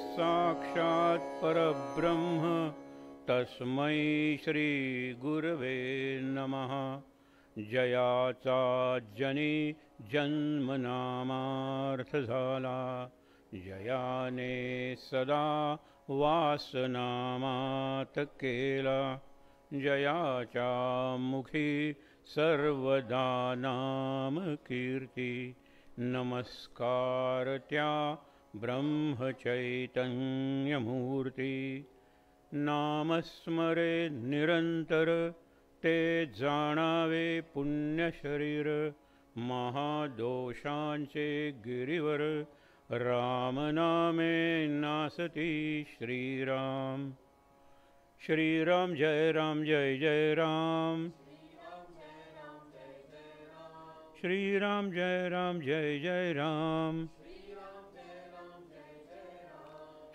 साक्षात् परब्रह्म तस्मै श्री गुरवे नमः जयाचा जनी जन्मनामार्थ झाला जयाने सदा वासनामात केला जयाचा मुखी सर्वदा नाम कीर्ती नमस्कार त्या ब्रह्मचैतन्यमूर्ती नामस्मरे निरंतर ते जाणावे पुण्यशरीर महादोषांचे गिरिवर रामनामे नासती श्रीराम श्रीराम जय राम जय जय राम श्रीराम जय राम जय जय Ram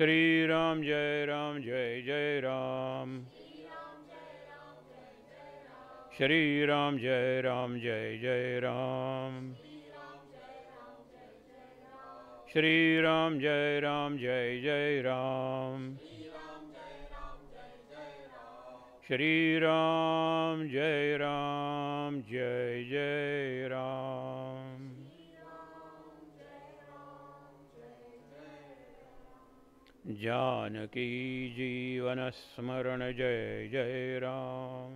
Shri Ram Jay Ram Jay Jay Ram Shri Ram Jay Ram Jay Jay Ram Shri Ram Jay Ram Jay Jay Ram Shri Ram Jay Ram Jay Jay Ram Janaki जीवन स्मरण जय जय राम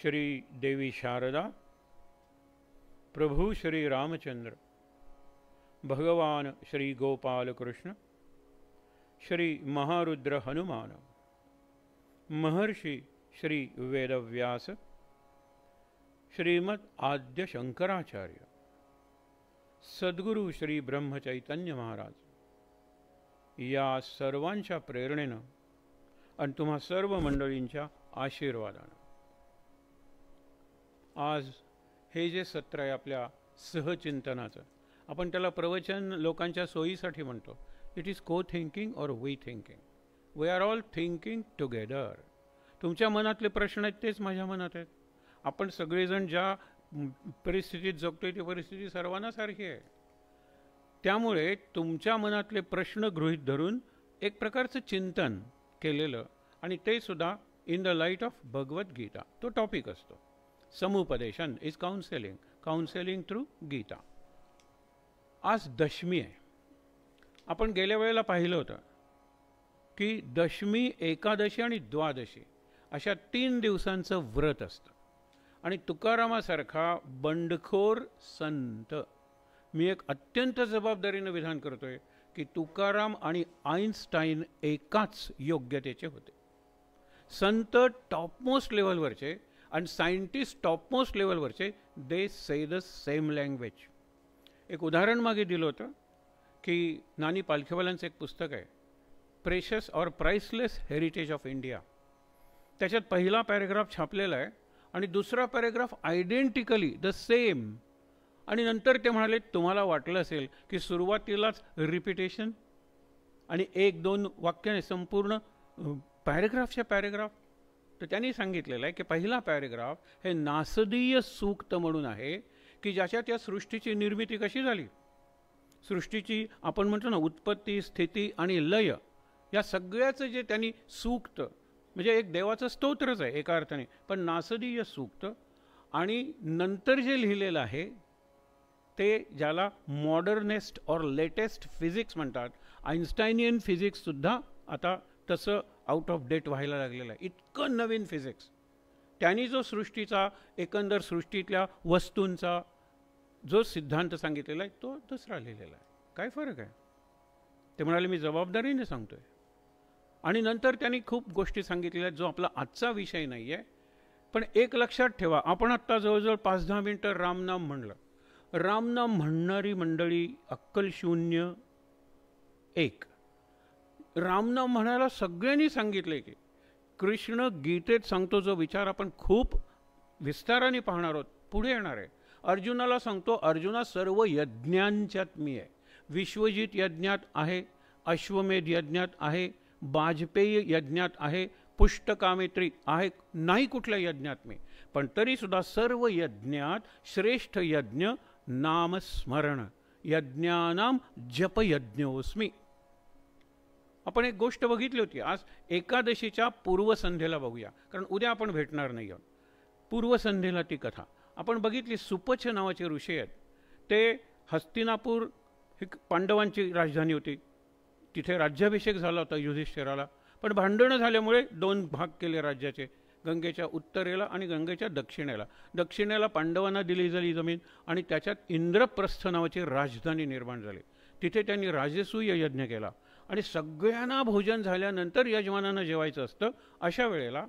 श्री देवी शारदा प्रभु श्री रामचंद्र भगवान श्री गोपाल कृष्ण श्री महारुद्र हनुमान महर्षि श्री वेदव्यास श्रीमद आद्य शंकराचार्य सद्गुरु श्री ब्रह्मचैतन्य महाराज या सर्वांच्या प्रेरणेनं आणि तुम्हा सर्व मंडळींच्या आशीर्वादानं आज हे जे सत्र आहे आपल्या सहचिंतनाचं आपण त्याला प्रवचन लोकांच्या सोयीसाठी म्हणतो it is co thinking or we thinking we are all thinking together तुमच्या मनातले प्रश्न आहेत तेच माझ्या मनात आहेत आपण सगळेजण ज्या परिस्थितीत जगतोय ती परिस्थिती सर्वांना सारखी आहे त्यामुळे तुमच्या मनातले प्रश्न गृहीत धरून एक प्रकारचं चिंतन केलेलं आणि ते सुद्धा in the light of Bhagavad Gita तो टॉपिक असतो समुपदेशन is counselling counselling through Gita आज दशमी आहे आपण गेल्या वेळेला पाहिलं होतं की दशमी एकादशी आणि द्वादशी अशा तीन दिवसांचं व्रत असतं आणि तुकारामासारखा बंडखोर संत मी एक अत्यंत जबाबदारीनं विधान करतो आहे की तुकाराम आणि आईन्स्टाईन एकाच योग्यतेचे होते संत टॉपमोस्ट लेवलवरचे आणि सायंटिस्ट टॉपमोस्ट लेवलवरचे they say the same language एक उदाहरण मागे दिलं होतं की नानी पालखेवाल्यांचं एक पुस्तक आहे प्रेशस और प्राइसलेस हेरिटेज ऑफ इंडिया त्याच्यात पहिला पॅरेग्राफ छापलेला आहे आणि दुसरा पॅरेग्राफ आयडेंटिकली द सेम आणि नंतर ते म्हणाले तुम्हाला वाटलं असेल की सुरुवातीलाच रिपिटेशन आणि एक दोन वाक्याने संपूर्ण पॅरेग्राफच्या पॅरेग्राफ तर त्यांनी सांगितलेलं आहे की पहिला पॅरेग्राफ हे नासदीय सूक्त म्हणून आहे की ज्याच्या त्या सृष्टीची निर्मिती कशी झाली सृष्टीची आपण म्हणतो ना उत्पत्ती स्थिती आणि लय या सगळ्याचं जे त्यांनी सूक्त म्हणजे एक देवाचं स्तोत्रच आहे एका अर्थाने पण नासदीय सूक्त आणि नंतर जे लिहिलेलं आहे ते ज्याला मॉडर्नेस्ट और लेटेस्ट फिजिक्स म्हणतात आइन्स्टायनियन फिजिक्ससुद्धा आता तसं आउट ऑफ डेट व्हायला लागलेलं आहे इतकं नवीन फिजिक्स त्यांनी जो सृष्टीचा एकंदर सृष्टीतल्या वस्तूंचा जो सिद्धांत सांगितलेला आहे तो दुसरा लिहिलेला आहे काय फरक आहे ते म्हणाले मी जबाबदारीने आहे आणि नंतर त्यांनी खूप गोष्टी सांगितलेल्या जो आपला आजचा विषय नाही आहे पण एक लक्षात ठेवा आपण आत्ता जवळजवळ पाच दहा मिनटं रामनाम म्हणलं रामनाम म्हणणारी मंडळी अक्कल शून्य एक रामनाम म्हणायला सगळ्यांनी सांगितले की कृष्ण गीतेत सांगतो जो विचार आपण खूप विस्ताराने पाहणार आहोत पुढे येणार आहे अर्जुनाला सांगतो अर्जुना सर्व यज्ञांच्यात मी आहे विश्वजित यज्ञात आहे अश्वमेध यज्ञात आहे वाजपेयी यज्ञात आहे पुष्टकामेत्री आहे नाही कुठल्या यज्ञात मी पण तरीसुद्धा सर्व यज्ञात श्रेष्ठ यज्ञ नामस्मरण यज्ञानाम जपयज्ञोस्मी आपण एक गोष्ट बघितली होती आज एकादशीच्या पूर्वसंध्येला बघूया कारण उद्या आपण भेटणार नाही आहोत पूर्वसंध्येला ती कथा आपण बघितली सुपच्छ नावाचे ऋषी आहेत ते हस्तिनापूर ही पांडवांची राजधानी होती तिथे राज्याभिषेक झाला होता युधिष्ठिराला पण भांडणं झाल्यामुळे दोन भाग केले राज्याचे गंगेच्या उत्तरेला आणि गंगेच्या दक्षिणेला दक्षिणेला पांडवांना दिली झाली जमीन आणि त्याच्यात इंद्रप्रस्थ नावाची राजधानी निर्माण झाली तिथे त्यांनी राजसूय यज्ञ केला आणि सगळ्यांना भोजन झाल्यानंतर यजमानांना जेवायचं असतं अशा वेळेला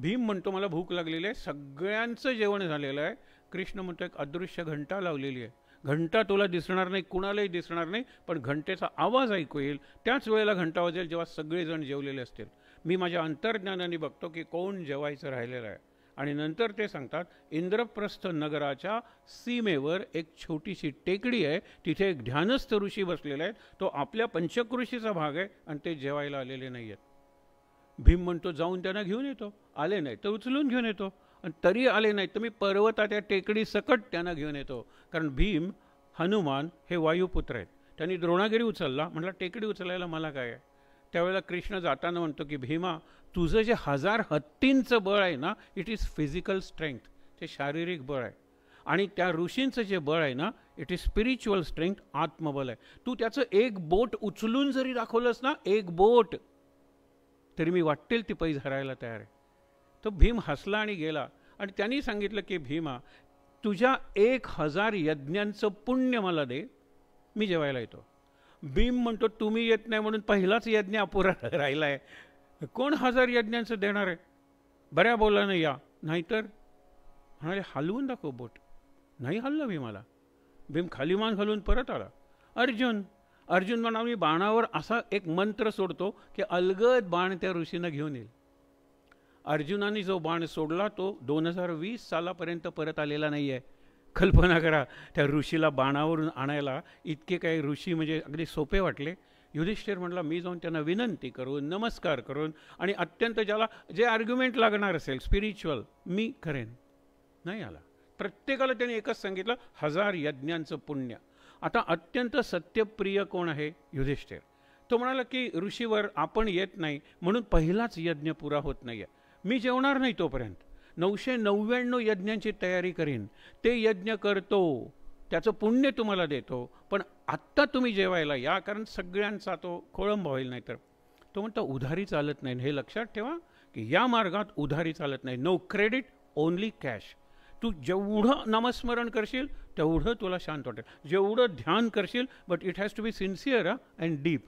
भीम म्हणतो मला भूक लागलेली आहे सगळ्यांचं जेवण झालेलं आहे कृष्ण म्हणतो एक अदृश्य घंटा लावलेली आहे घंटा तुला दिसणार नाही कुणालाही दिसणार नाही पण घंटेचा आवाज ऐकू येईल त्याच वेळेला घंटा वाजेल जेव्हा सगळेजण जेवलेले असतील मी माझ्या अंतर्ज्ञानाने बघतो की कोण जेवायचं राहिलेलं आहे आणि नंतर ते सांगतात इंद्रप्रस्थ नगराच्या सीमेवर एक छोटीशी टेकडी आहे तिथे एक ध्यानस्थ ऋषी बसलेला आहे तो आपल्या पंचकृषीचा भाग आहे आणि ते जेवायला आलेले नाही आहेत भीम म्हणतो जाऊन त्यांना घेऊन येतो आले नाही तर उचलून घेऊन येतो तरी आले नाहीत तर मी पर्वताच्या टेकडी सकट त्यांना घेऊन येतो कारण भीम हनुमान हे वायुपुत्र आहेत त्यांनी द्रोणागिरी उचलला म्हटलं टेकडी उचलायला मला काय आहे त्यावेळेला कृष्ण जाताना म्हणतो की भीमा तुझं जे हजार हत्तींचं बळ आहे ना इट इज फिजिकल स्ट्रेंथ ते शारीरिक बळ आहे आणि त्या ऋषींचं जे बळ आहे ना इट इज स्पिरिच्युअल स्ट्रेंथ आत्मबल आहे तू त्याचं एक बोट उचलून जरी दाखवलंस ना एक बोट तरी मी वाटतील ती पैज हरायला तयार आहे तो भीम हसला आणि गेला आणि त्यांनी सांगितलं की भीमा तुझ्या एक हजार यज्ञांचं पुण्य मला दे मी जेवायला येतो भीम म्हणतो तुम्ही येत नाही म्हणून पहिलाच यज्ञ अपुरा राहिला आहे कोण हजार यज्ञांचं देणार आहे बऱ्या बोलानं या नाहीतर म्हणाले हलवून दाखव बोट नाही हललं भीमाला भीम खाली मान घालून परत आला अर्जुन अर्जुन म्हणा मी बाणावर असा एक मंत्र सोडतो की अलगद बाण त्या ऋषीनं घेऊन येईल अर्जुनाने जो बाण सोडला तो दोन हजार वीस सालापर्यंत परत आलेला नाही आहे कल्पना करा त्या ऋषीला बाणावरून आणायला इतके काही ऋषी म्हणजे अगदी सोपे वाटले युधिष्ठिर म्हटला मी जाऊन त्यांना विनंती करून नमस्कार करून आणि अत्यंत ज्याला जे आर्ग्युमेंट लागणार असेल स्पिरिच्युअल मी करेन नाही आला प्रत्येकाला त्याने एकच सांगितलं हजार यज्ञांचं पुण्य आता अत्यंत सत्यप्रिय कोण आहे युधिष्ठिर तो म्हणाला की ऋषीवर आपण येत नाही म्हणून पहिलाच यज्ञ पुरा होत नाही आहे मी जेवणार नाही तोपर्यंत नऊशे नव्याण्णव यज्ञांची तयारी करीन ते यज्ञ करतो त्याचं पुण्य तुम्हाला देतो पण आत्ता तुम्ही जेवायला या कारण सगळ्यांचा तो खोळंब होईल नाहीतर तो म्हणतो उधारी चालत नाही हे लक्षात ठेवा की या मार्गात उधारी चालत नाही नो क्रेडिट ओनली कॅश तू जेवढं नमस्मरण करशील तेवढं तुला शांत वाटेल जेवढं ध्यान करशील but it has to be sincere and deep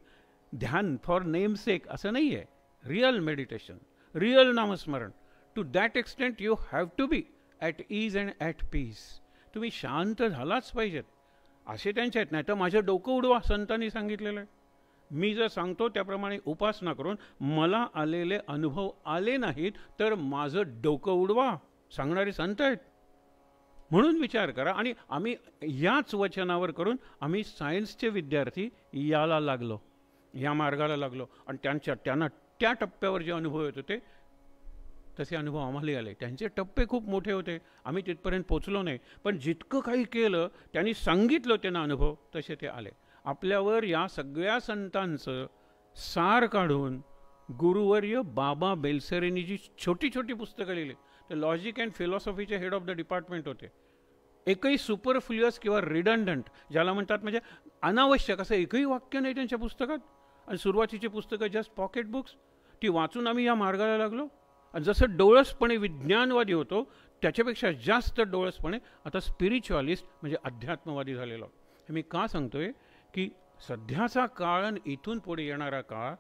ध्यान फॉर नेम सेक असं नाही आहे रिअल मेडिटेशन रिअल नामस्मरण to that extent you have to be at ease and at peace तुम्ही शांत झालाच पाहिजेत असे त्यांचे आहेत नाही तर माझं डोकं उडवा संतांनी सांगितलेलं आहे मी जर सांगतो त्याप्रमाणे उपासना करून मला आलेले अनुभव आले नाहीत तर माझं डोकं उडवा सांगणारे संत आहेत म्हणून विचार करा आणि आम्ही याच वचनावर करून आम्ही सायन्सचे विद्यार्थी याला लागलो या मार्गाला लागलो आणि त्यांच्या त्यांना त्या टप्प्यावर जे अनुभव येत होते तसे अनुभव आम्हाला आले त्यांचे टप्पे खूप मोठे होते आम्ही तिथपर्यंत पोचलो नाही पण जितकं काही केलं त्यांनी सांगितलं त्यांना अनुभव तसे ते आले आपल्यावर या सगळ्या संतांचं सार काढून गुरुवर्य बाबा बेलसरेंनी जी छोटी छोटी पुस्तकं लिहिली तर लॉजिक अँड फिलॉसॉफीचे हेड ऑफ द डिपार्टमेंट होते एकही सुपरफ्ल्युअस किंवा रिडंडंट ज्याला म्हणतात म्हणजे अनावश्यक असं एकही वाक्य नाही त्यांच्या पुस्तकात आणि सुरुवातीची पुस्तकं जस्ट पॉकेट बुक्स ती वाचून आम्ही या मार्गाला लागलो आणि जसं डोळसपणे विज्ञानवादी होतो त्याच्यापेक्षा जास्त डोळसपणे आता स्पिरिच्युअलिस्ट म्हणजे अध्यात्मवादी झालेलो हे मी का सांगतो आहे की सध्याचा काळ आणि इथून पुढे येणारा काळ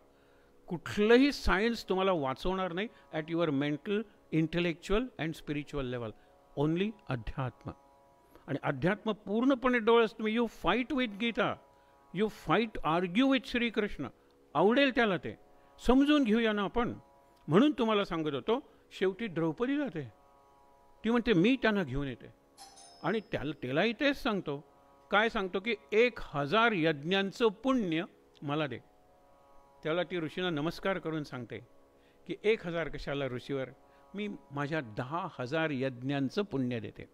कुठलंही सायन्स तुम्हाला वाचवणार नाही at your mental intellectual and spiritual level only अध्यात्म आणि अध्यात्म पूर्णपणे डोळस तुम्ही you fight with Gita you fight argue with Shrikrishna आवडेल त्याला ते समजून घेऊया ना आपण म्हणून तुम्हाला सांगत होतो शेवटी द्रौपदी जाते ती म्हणते मी त्यांना घेऊन येते आणि त्याला त्यालाही तेच सांगतो काय सांगतो की एक हजार यज्ञांचं पुण्य मला दे त्याला ती ऋषीना नमस्कार करून सांगते की एक हजार कशाला ऋषीवर मी माझ्या दहा हजार यज्ञांचं पुण्य देते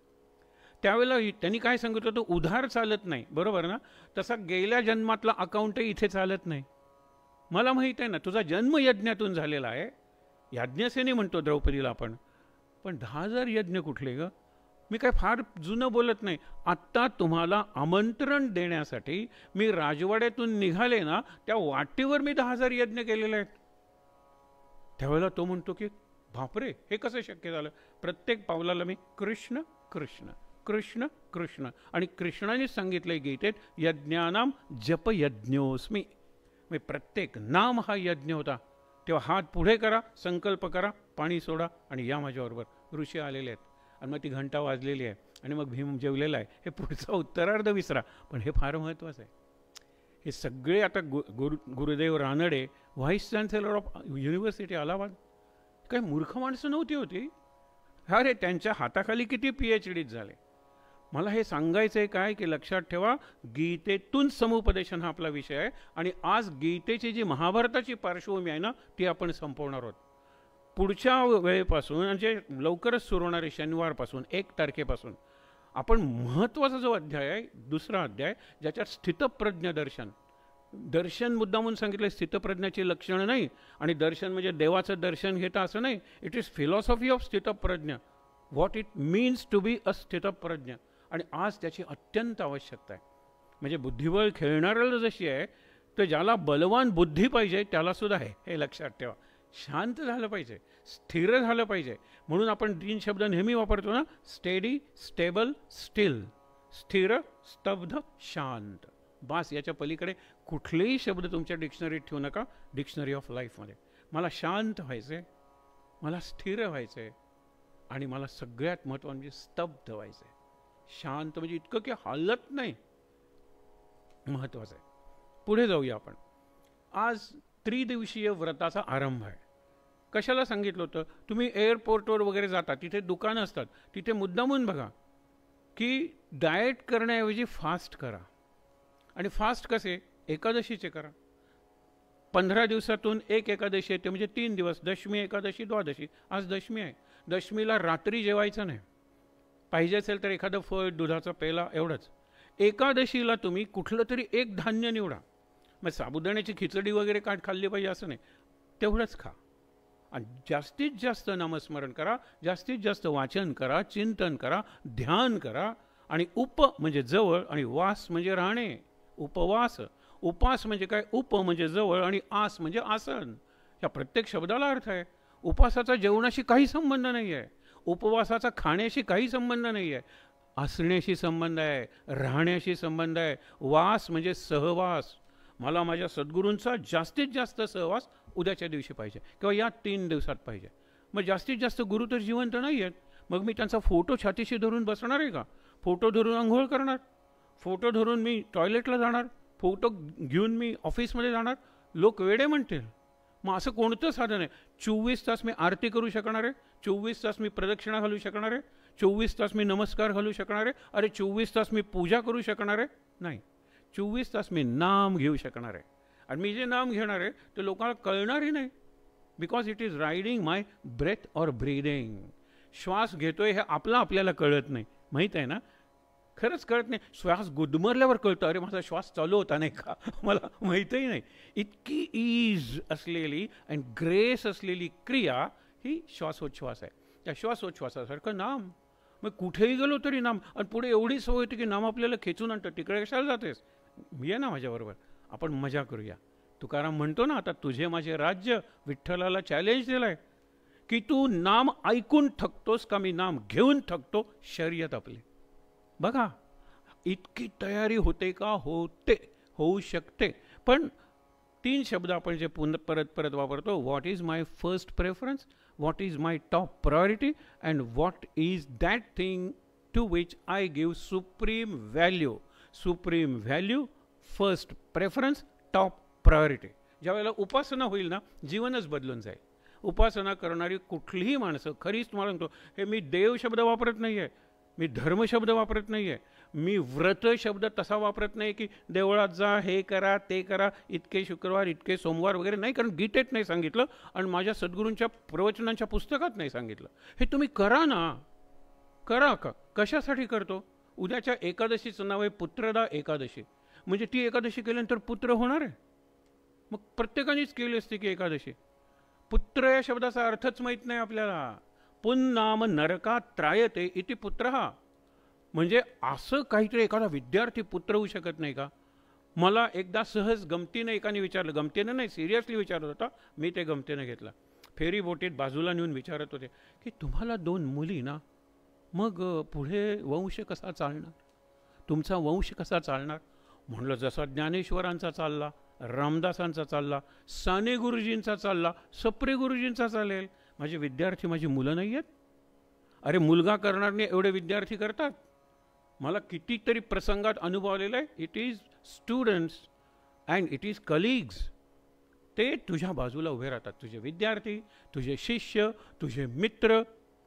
त्यावेळेला त्यांनी काय सांगितलं होतं उधार चालत नाही बरोबर ना तसा गेल्या जन्मातला अकाउंटही इथे चालत नाही मला माहीत आहे ना तुझा जन्म यज्ञातून झालेला आहे याज्ञसेने म्हणतो द्रौपदीला आपण पण दहा हजार यज्ञ कुठले ग मी काय फार जुनं बोलत नाही आत्ता तुम्हाला आमंत्रण देण्यासाठी मी राजवाड्यातून निघाले ना त्या वाटेवर मी दहा हजार यज्ञ केलेले आहेत त्यावेळेला तो म्हणतो की बापरे हे कसं शक्य झालं प्रत्येक पावलाला मी कृष्ण कृष्ण कृष्ण कृष्ण आणि कृष्णाने सांगितलं गीतेत यज्ञानाम जपयज्ञोस्मी मी प्रत्येक नाम हा यज्ञ होता तेव्हा हात पुढे करा संकल्प करा पाणी सोडा आणि या माझ्याबरोबर ऋषी आलेले आहेत आणि मग ती घंटा वाजलेली आहे आणि मग भीम जेवलेला आहे हे पुढचा उत्तरार्ध विसरा पण हे फार महत्त्वाचं आहे हे सगळे आता गु गुरु Gurudev Ranade vice chancellor of university Allahabad काय मूर्ख माणसं नव्हती होती अरे त्यांच्या हाताखाली किती पी एच डीत झाले मला हे सांगायचं आहे काय की लक्षात ठेवा गीतेतून समुपदेशन हा आपला विषय आहे आणि आज गीतेची जी महाभारताची पार्श्वभूमी आहे ना ती आपण संपवणार आहोत पुढच्या वेळेपासून म्हणजे लवकरच सुरू होणारे शनिवारपासून एक तारखेपासून आपण महत्त्वाचा जो अध्याय आहे दुसरा अध्याय ज्याच्यात स्थितप्रज्ञ दर्शन दर्शन मुद्दा म्हणून सांगितलं स्थितप्रज्ञाची लक्षणं नाही आणि दर्शन म्हणजे देवाचं दर्शन घेता असं नाही इट इज फिलॉसॉफी ऑफ स्थितप्रज्ञ what it means to be a स्थितप्रज्ञ आणि आज त्याची अत्यंत आवश्यकता आहे म्हणजे बुद्धिबळ खेळणाऱ्याला जशी आहे तर ज्याला बलवान बुद्धी पाहिजे त्यालासुद्धा आहे हे लक्षात ठेवा शांत झालं पाहिजे स्थिर झालं पाहिजे म्हणून आपण तीन शब्द नेहमी वापरतो ना स्टेडी स्टेबल स्टील स्थिर स्तब्ध शांत बास याच्या पलीकडे कुठलेही शब्द तुमच्या डिक्शनरीत ठेवू नका डिक्शनरी ऑफ लाईफमध्ये मला शांत व्हायचं आहे मला स्थिर व्हायचं आहे आणि मला सगळ्यात महत्त्वाचं म्हणजे स्तब्ध व्हायचं आहे शांत म्हणजे इतकं की हालत नाही महत्त्वाचं आहे पुढे जाऊया आपण आज त्रिदिवसीय व्रताचा आरंभ आहे कशाला सांगितलं होतं तुम्ही एअरपोर्टवर वगैरे जाता तिथे दुकानं असतात तिथे मुद्दामून बघा की डाएट करण्याऐवजी फास्ट करा आणि फास्ट कसे एकादशीचे करा पंधरा दिवसातून एक एकादशी येते म्हणजे तीन दिवस दशमी एकादशी द्वादशी आज दशमी आहे दशमीला रात्री जेवायचं नाही पाहिजे असेल तर एखादं फळ दुधाचा पेला एवढंच एकादशीला तुम्ही कुठलं तरी एक धान्य निवडा मग साबुदाण्याची खिचडी वगैरे काट खाल्ली पाहिजे असं नाही तेवढंच खा आणि जास्तीत जास्त नामस्मरण करा जास्तीत जास्त वाचन करा चिंतन करा ध्यान करा आणि उप म्हणजे जवळ आणि वास म्हणजे राहणे उपवास उपास म्हणजे काय उप म्हणजे जवळ आणि आस म्हणजे आसन या प्रत्येक शब्दाला अर्थ आहे उपासाचा जेवणाशी काही संबंध नाही आहे उपवासाचा खाण्याशी काही संबंध नाही आहे असण्याशी संबंध आहे राहण्याशी संबंध आहे वास म्हणजे सहवास मला माझ्या सद्गुरूंचा जास्तीत जास्त सहवास उद्याच्या दिवशी पाहिजे किंवा या तीन दिवसात पाहिजे मग जास्तीत जास्त गुरु तर जिवंत नाही आहेत मग मी त्यांचा फोटो छातीशी धरून बसणार आहे का फोटो धरून आंघोळ करणार फोटो धरून मी टॉयलेटला जाणार फोटो घेऊन मी ऑफिसमध्ये जाणार लोक वेडे म्हणतील मग असं कोणतं साधन आहे चोवीस तास मी आरती करू शकणार आहे चोवीस तास मी प्रदक्षिणा घालू शकणार आहे चोवीस तास मी नमस्कार घालू शकणार आहे अरे चोवीस तास मी पूजा करू शकणार आहे नाही चोवीस तास मी नाम घेऊ शकणार आहे आणि मी जे नाम घेणार आहे ते लोकांना कळणारही नाही because it is riding my breath or breathing श्वास आहे हे आपला आपल्याला कळत नाही माहीत आहे ना खरंच कळत नाही श्वास गुदमरल्यावर कळतो अरे माझा श्वास चालू होता नाही का मला माहीतही नाही इतकी ईज असलेली अँड ग्रेस असलेली क्रिया ही श्वासोच्छ्वास आहे त्या श्वासोच्छ्वासासारखं नाम मग कुठेही गेलो तरी नाम आणि पुढे एवढी सवय होती की नाम आपल्याला खेचून आणतं तिकडे कशाला जातेस ये ना माझ्याबरोबर आपण मजा करूया तुकाराम म्हणतो ना आता तुझे माझे राज्य विठ्ठलाला चॅलेंज दिलं आहे की तू नाम ऐकून थकतोस का मी नाम घेऊन थकतो शर्यत आपली बघा इतकी तयारी होते का होते होऊ शकते पण तीन शब्द आपण जे पुन परत परत वापरतो what is my first preference what is my top priority and what is that thing to which I give supreme value. Supreme value first preference top priority ज्या वेळेला उपासना होईल ना जीवनच बदलून जाईल उपासना करणारी कुठलीही माणसं खरीच तुम्हाला सांगतो हे मी देव शब्द वापरत नाही आहे मी धर्मशब्द वापरत नाही आहे मी व्रत शब्द तसा वापरत नाही की देवळात जा हे करा ते करा इतके शुक्रवार इतके सोमवार वगैरे नाही कारण गीतेत नाही सांगितलं आणि माझ्या सद्गुरूंच्या प्रवचनांच्या पुस्तकात नाही सांगितलं हे तुम्ही करा ना करा का कशासाठी करतो उद्याच्या एकादशीचं नाव आहे पुत्रदा एकादशी म्हणजे ती एकादशी केल्यानंतर पुत्र होणार आहे मग प्रत्येकानेच केली असती की एकादशी पुत्र या शब्दाचा अर्थच माहीत नाही आपल्याला पुन्नाम नरका त्रायते इति पुत्र हा म्हणजे असं काहीतरी एखादा विद्यार्थी पुत्र होऊ शकत नाही का मला एकदा सहज गमतीनं एकाने विचारलं गमतीनं नाही सिरियसली विचारत होता मी ते गमतीनं घेतला फेरी बोटीत बाजूला नेऊन विचारत होते की तुम्हाला दोन मुली ना मग पुढे वंश कसा चालणार तुमचा वंश कसा चालणार म्हणलं जसा ज्ञानेश्वरांचा चालला रामदासांचा चालला साने गुरुजींचा चालला सप्रे गुरुजींचा चालेल माझे विद्यार्थी माझी मुलं नाही आहेत अरे मुलगा करणार नाही एवढे विद्यार्थी करतात मला कितीतरी प्रसंगात अनुभवलेलं आहे it is students and it is colleagues ते तुझ्या बाजूला उभे राहतात तुझे विद्यार्थी तुझे शिष्य तुझे मित्र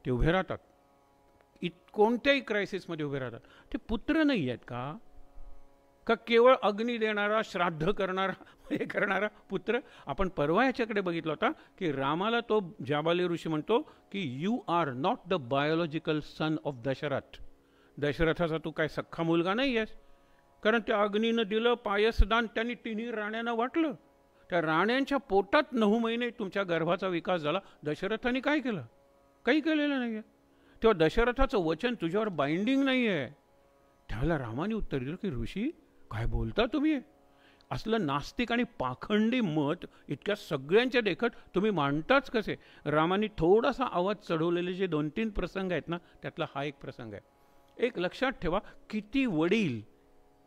ते उभे राहतात इत कोणत्याही क्रायसिसमध्ये उभे राहतात ते पुत्र नाही आहेत का का केवळ अग्नी देणारा श्राद्ध करणारा हे करणारा पुत्र आपण परवा याच्याकडे बघितला होता की रामाला तो जाबाली ऋषी म्हणतो की you are not the biological son of Dasharath दशरथाचा तू काय सख्खा मुलगा नाही आहेस कारण त्या अग्नीनं दिलं पायसदान त्यांनी तिन्ही राण्यांना वाटलं त्या राण्यांच्या पोटात नऊ महिने तुमच्या गर्भाचा विकास झाला दशरथाने काय केलं काही केलेलं नाही आहे तेव्हा दशरथाचं वचन तुझ्यावर बाइंडिंग नाही आहे त्याला रामाने उत्तर दिलं की ऋषी काय बोलता तुम्ही असलं नास्तिक आणि पाखंडी मत इतक्या सगळ्यांच्या देखत तुम्ही मांडताच कसे रामाने थोडासा आवाज चढवलेले जे दोन तीन प्रसंग आहेत ना त्यातला हा एक प्रसंग आहे एक लक्षात ठेवा किती वडील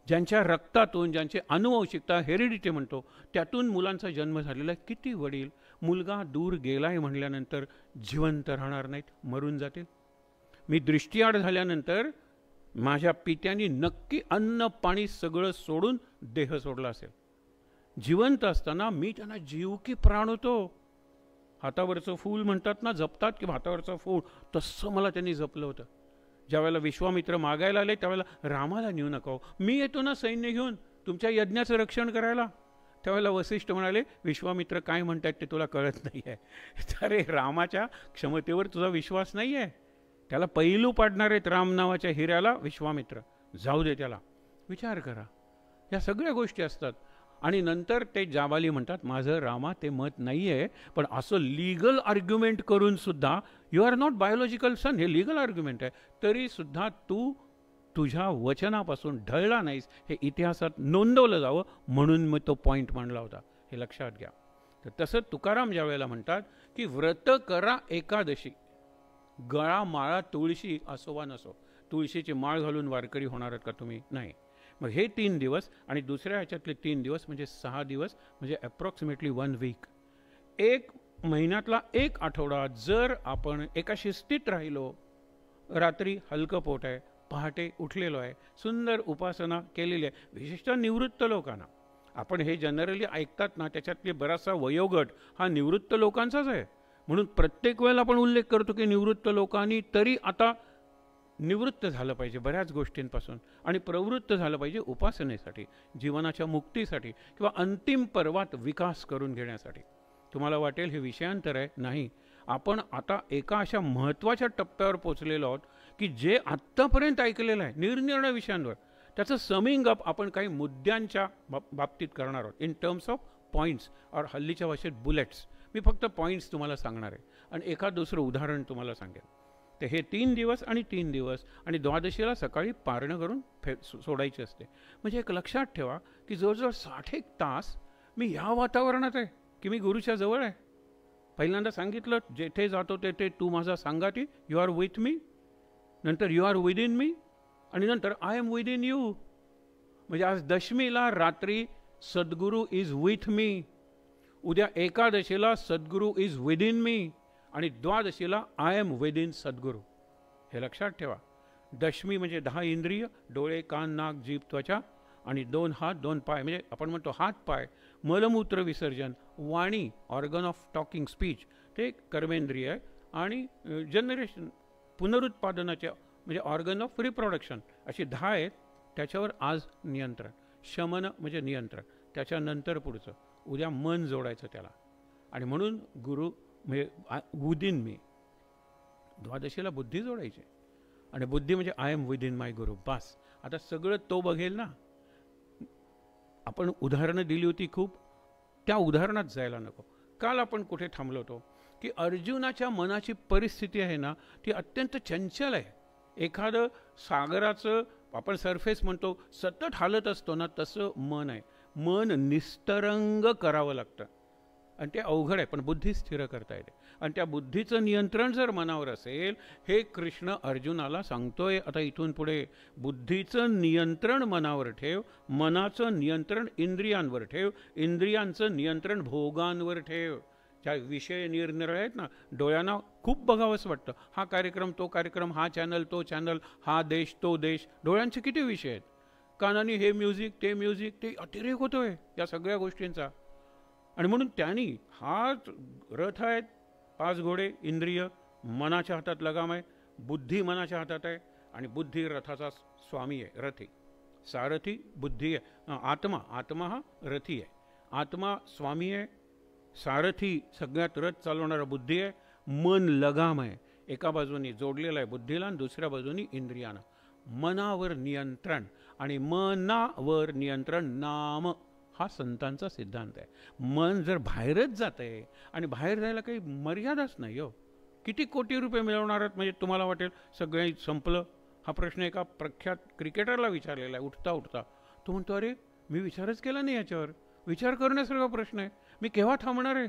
ज्यांच्या रक्तातून ज्यांचे अनुवंशिकता हेरिडिटी म्हणतो त्यातून मुलांचा जन्म झालेला आहे किती वडील मुलगा दूर गेलाय म्हणल्यानंतर जिवंत राहणार नाहीत मरून जातील मी दृष्टीआड झाल्यानंतर माझ्या पित्यानी नक्की अन्न पाणी सगळं सोडून देह सोडला असेल जिवंत असताना मी त्यांना जीव की प्राण होतो हातावरचं फूल म्हणतात ना जपतात की हातावरचं फूल तसं मला त्यांनी जपलं होतं ज्यावेळेला विश्वामित्र मागायला आले त्यावेळेला रामाला नेऊ नका हो. मी येतो ना सैन्य घेऊन तुमच्या यज्ञाचं रक्षण करायला त्यावेळेला वसिष्ठ म्हणाले विश्वामित्र काय म्हणतात ते तुला कळत नाही आहे अरे रामाच्या क्षमतेवर तुझा विश्वास नाही आहे त्याला पैलू पाडणार आहेत राम नावाच्या हिऱ्याला विश्वामित्र जाऊ दे त्याला विचार करा या सगळ्या गोष्टी असतात आणि नंतर ते जाबाली म्हणतात माझं रामा ते मत नाही आहे पण असं लिगल आर्ग्युमेंट करूनसुद्धा you are not biological son हे लिगल आर्ग्युमेंट आहे तरीसुद्धा तू तुझ्या वचनापासून ढळला नाहीस हे इतिहासात नोंदवलं जावं म्हणून मी तो पॉईंट मांडला होता हे लक्षात घ्या तर तसं तुकाराम ज्यावेळेला म्हणतात की व्रत करा एकादशी गळा माळा तुळशी असो वा नसो तुळशीची माळ घालून वारकरी होणार का तुम्ही नाही मग हे तीन दिवस आणि दुसऱ्या ह्याच्यातले तीन दिवस म्हणजे सहा दिवस म्हणजे ॲप्रॉक्सिमेटली वन वीक एक महिन्यातला एक आठवडा जर आपण एका शिस्तीत राहिलो रात्री हलकं पोट आहे पहाटे उठलेलो आहे सुंदर उपासना केलेली आहे विशेषतः निवृत्त लोकांना आपण हे जनरली ऐकतात ना त्याच्यातले बराचसा वयोगट हा निवृत्त लोकांचाच आहे म्हणून प्रत्येक वेळेला आपण उल्लेख करतो की निवृत्त लोकांनी तरी आता निवृत्त झालं पाहिजे बऱ्याच गोष्टींपासून आणि प्रवृत्त झालं पाहिजे उपासनेसाठी जीवनाच्या मुक्तीसाठी किंवा अंतिम पर्वात विकास करून घेण्यासाठी तुम्हाला वाटेल हे विषयांतर आहे नाही आपण आता एका अशा महत्त्वाच्या टप्प्यावर पोचलेलो आहोत की जे आत्तापर्यंत ऐकलेलं आहे निरनिर्णय विषयांवर त्याचं समिंग अप आपण काही मुद्द्यांच्या बाबतीत करणार आहोत इन टर्म्स ऑफ पॉईंट्स और हल्लीच्या भाषेत बुलेट्स मी फक्त पॉईंट्स तुम्हाला सांगणार आहे आणि एखाद दुसरं उदाहरण तुम्हाला सांगेन तर हे तीन दिवस आणि तीन दिवस आणि द्वादशीला सकाळी पारणं करून फे सोडायची असते म्हणजे एक लक्षात ठेवा की जवळजवळ साठ एक तास मी ह्या वातावरणात आहे की मी गुरुच्या जवळ आहे पहिल्यांदा सांगितलं जेथे जातो तेथे तू माझा सांगाती यू आर विथ मी नंतर यू आर विदिन मी आणि नंतर I am within you म्हणजे आज दशमीला रात्री सद्गुरू इज विथ मी उद्या एकादशीला सद्गुरू इज विदिन मी आणि द्वादशीला I am within Sadguru हे लक्षात ठेवा दशमी म्हणजे दहा इंद्रिय डोळे कान नाक जीभ त्वचा आणि दोन हात दोन पाय म्हणजे आपण म्हणतो हात पाय मलमूत्र विसर्जन वाणी ऑर्गन ऑफ टॉकिंग स्पीच ते कर्मेंद्रिय आहे आणि जनरेशन पुनरुत्पादनाच्या म्हणजे ऑर्गन ऑफ रिप्रोडक्शन अशी दहा आहेत त्याच्यावर आज नियंत्रण शमन म्हणजे नियंत्रण त्याच्यानंतर पुढचं उद्या मन जोडायचं त्याला आणि म्हणून गुरु म्हणजे इन मी द्वादशीला बुद्धी जोडायची आणि बुद्धी म्हणजे आय एम विदिन माय गुरु बास आता सगळं तो बघेल ना आपण उदाहरणं दिली होती खूप त्या उदाहरणात जायला नको काल आपण कुठे थांबलो होतो की अर्जुनाच्या मनाची परिस्थिती आहे ना ती अत्यंत चंचल आहे एखादं सागराचं आपण सरफेस म्हणतो सतत हालत असतो ना तसं मन आहे मन निस्तरंग करावं लागतं आणि ते अवघड आहे पण बुद्धी स्थिर करता येते आणि त्या बुद्धीचं नियंत्रण जर मनावर असेल हे कृष्ण अर्जुनाला सांगतोय आता इथून पुढे बुद्धीचं नियंत्रण मनावर ठेव मनाचं नियंत्रण इंद्रियांवर ठेव इंद्रियांचं नियंत्रण भोगांवर ठेव ज्या विषय निरनिराळे आहेत ना डोळ्यांना खूप बघावंच वाटतं हा कार्यक्रम तो कार्यक्रम हा चॅनल तो चॅनल हा देश तो देश डोळ्यांचे किती विषय आहेत कानाने हे म्युझिक ते म्युझिक ते अतिरेक होतोय या सगळ्या गोष्टींचा आणि म्हणून त्यांनी हाच रथ आहेत पाच घोडे इंद्रिय मनाच्या हातात लगाम आहे बुद्धी मनाच्या हातात आहे आणि बुद्धी रथाचा स्वामी आहे रथी सारथी बुद्धी आहे आत्मा आत्मा हा रथी आहे आत्मा स्वामी आहे सारथी सगळ्यात रथ चालवणारा बुद्धी आहे मन लगाम आहे एका बाजूनी जोडलेलं आहे बुद्धीला आणि दुसऱ्या बाजूनी इंद्रियानं मनावर नियंत्रण आणि मनावर नियंत्रण नाम हा संतांचा सिद्धांत आहे मन जर बाहेरच जात आहे आणि बाहेर जायला काही मर्यादाच नाही हो किती कोटी रुपये मिळवणार आहेत म्हणजे तुम्हाला वाटेल सगळे संपलं हा प्रश्न एका प्रख्यात क्रिकेटरला विचारलेला आहे उठता उठता तो म्हणतो अरे मी विचारच केला नाही याच्यावर विचार करण्यासारखा प्रश्न आहे मी केव्हा थांबणार आहे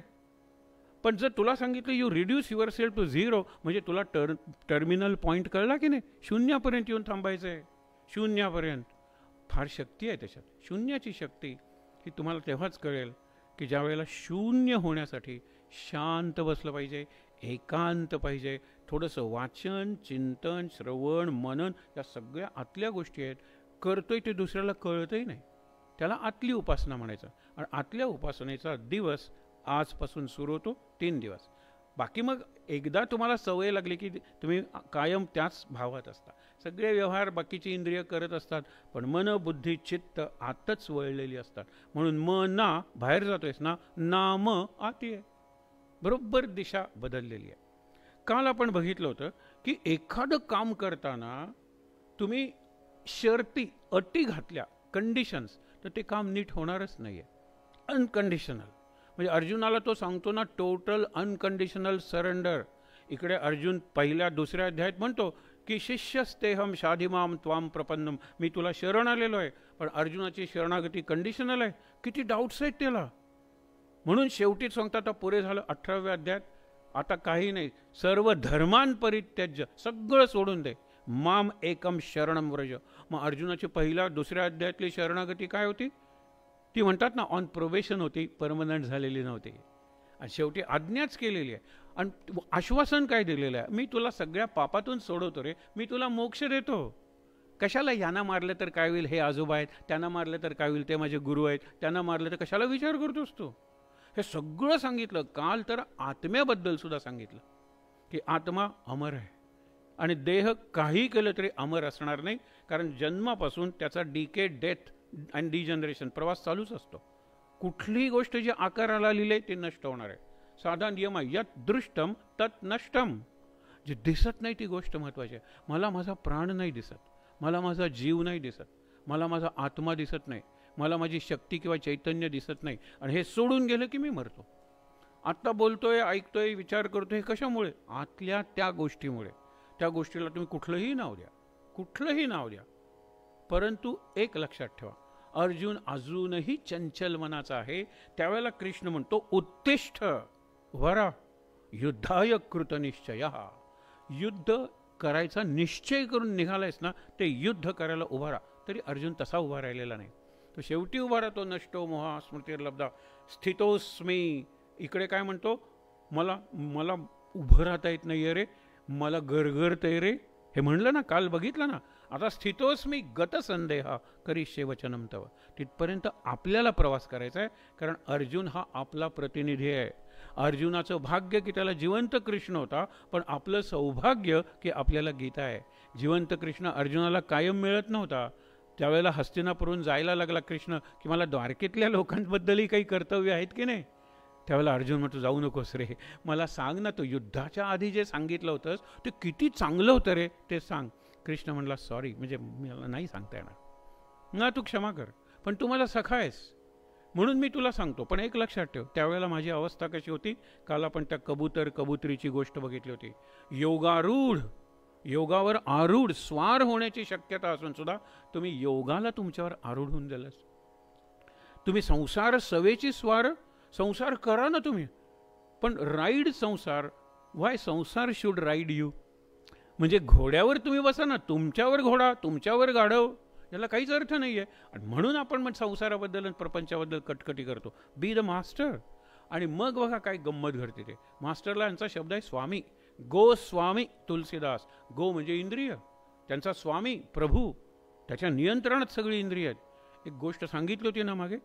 पण जर तुला सांगितलं you reduce yourself to zero म्हणजे तुला टर् टर्मिनल पॉईंट कळला की नाही शून्यापर्यंत येऊन थांबायचं आहे शून्यापर्यंत फार शक्ती आहे त्याच्यात शून्याची शक्ती ही तुम्हाला तेव्हाच कळेल की ज्या वेळेला शून्य होण्यासाठी शांत बसलं पाहिजे एकांत पाहिजे थोडंसं वाचन चिंतन श्रवण मनन या सगळ्या आतल्या गोष्टी आहेत करतोय ते दुसऱ्याला कळतही नाही त्याला आतली उपासना म्हणायचं आणि आतल्या उपासनेचा दिवस आजपासून सुरू होतो तीन दिवस बाकी मग एकदा तुम्हाला सवय लागली की तुम्ही कायम त्याच भावात असता सगळे व्यवहार बाकीची इंद्रिय करत असतात पण मन बुद्धी चित्त आतच वळलेली असतात म्हणून म ना बाहेर जातोयस ना नाम आती आहे बरोबर दिशा बदललेली आहे काल आपण बघितलं होतं की एखादं काम करताना तुम्ही शर्ती अटी घातल्या कंडिशन्स तर ते काम नीट होणारच नाही आहे अनकंडिशनल म्हणजे अर्जुनाला तो सांगतो ना टोटल अनकंडिशनल सरेंडर इकडे अर्जुन पहिल्या दुसऱ्या अध्यायात म्हणतो की शिष्यस्तेहम शाधिमाम त्वाम प्रपन्नम मी तुला शरण आलेलो आहे पण अर्जुनाची शरणागती कंडिशनल आहे किती डाऊट्स आहेत त्याला म्हणून शेवटी सांगता आता पुरे झालं अठराव्या अध्यायात आता काही नाही सर्व धर्मांपरित्याज्य सगळं सोडून दे माम एकम शरणम व्रज मग अर्जुनाची पहिल्या दुसऱ्या अध्यायातली शरणागती काय होती ती म्हणतात ना ऑन प्रोवेशन होती परमनंट झालेली नव्हती आणि शेवटी आज्ञाच केलेली आहे आणि आश्वासन काय दिलेलं आहे मी तुला सगळ्या पापातून सोडवतो रे मी तुला मोक्ष देतो कशाला यांना मारलं तर काय होईल हे आजोबा आहेत त्यांना मारलं तर काय होईल ते माझे गुरु आहेत त्यांना मारलं तर कशाला विचार करतो असतो हे सगळं सांगितलं काल तर आत्म्याबद्दलसुद्धा सांगितलं की आत्मा अमर आहे आणि देह काही केलं तरी अमर असणार नाही कारण जन्मापासून त्याचा के डेथ डी जनरेशन प्रवास चालूच असतो कुठलीही गोष्ट जी आकाराला लिहिले ते नष्ट होणार आहे साधा नियम आहे यात दृष्टम तत् नष्टम जे दिसत नाही ती गोष्ट महत्त्वाची आहे मला माझा प्राण नाही दिसत मला माझा जीव नाही दिसत मला माझा आत्मा दिसत नाही मला माझी शक्ती किंवा चैतन्य दिसत नाही आणि हे सोडून गेलं की मी मरतो आत्ता बोलतोय ऐकतोय विचार करतो आहे कशामुळे आतल्या त्या गोष्टीमुळे त्या गोष्टीला तुम्ही कुठलंही नाव द्या कुठलंही नाव द्या परंतु एक लक्षात ठेवा अर्जुन अजूनही चंचल मनाचा आहे त्यावेळेला कृष्ण म्हणतो उत्तिष्ठ वर युद्धाय कृतनिश्चय युद्ध करायचा निश्चय करून निघालायस ना ते युद्ध करायला उभा राहा तरी अर्जुन तसा उभा राहिलेला नाही तो शेवटी उभा राहतो नष्टो मोहा स्मृतीर्लब्धा स्थितोस्मी इकडे काय म्हणतो मला मला उभं राहता येत नाही रे मला आहे रे हे म्हणलं ना काल बघितलं ना आता स्थितोस्मी गतसंदेह करिष्ये वचनम तव तिथपर्यंत आपल्याला प्रवास करायचा आहे कारण अर्जुन हा आपला प्रतिनिधी आहे अर्जुनाचं भाग्य की त्याला जिवंत कृष्ण होता पण आपलं सौभाग्य की आपल्याला गीता आहे जिवंत कृष्ण अर्जुनाला कायम मिळत नव्हता त्यावेळेला हस्तिनापुरून जायला लागला कृष्ण की मला द्वारकेतल्या लोकांबद्दलही काही कर्तव्य आहेत की नाही त्यावेळेला अर्जुन म्हणतो जाऊ नकोस रे मला सांग ना तू युद्धाच्या आधी जे सांगितलं होतंस ते किती चांगलं होतं रे ते सांग कृष्ण म्हणला सॉरी म्हणजे मला नाही सांगता येणार ना तू क्षमा कर पण तू मला सखा आहेस म्हणून मी तुला सांगतो पण एक लक्षात ठेव त्यावेळेला माझी अवस्था कशी होती काल आपण त्या कबूतर कबुतरीची गोष्ट बघितली होती योगारूढ योगावर आरूढ स्वार होण्याची शक्यता असून सुद्धा तुम्ही योगाला तुमच्यावर आरूढ होऊन दिलास तुम्ही संसार सवेची स्वार संसार करा ना तुम्ही पण राईड संसार वाय संसार शुड राईड यू म्हणजे घोड्यावर तुम्ही बसा ना तुमच्यावर घोडा तुमच्यावर गाढव याला काहीच अर्थ नाही आहे आणि म्हणून आपण मग संसाराबद्दल आणि प्रपंचाबद्दल कटकटी करतो बी द मास्टर आणि मग बघा काय गंमत घडते ते मास्टरला यांचा शब्द आहे स्वामी गो स्वामी तुलसीदास गो म्हणजे इंद्रिय त्यांचा स्वामी प्रभू त्याच्या नियंत्रणात सगळी इंद्रिय आहेत एक गोष्ट सांगितली होती ना मागे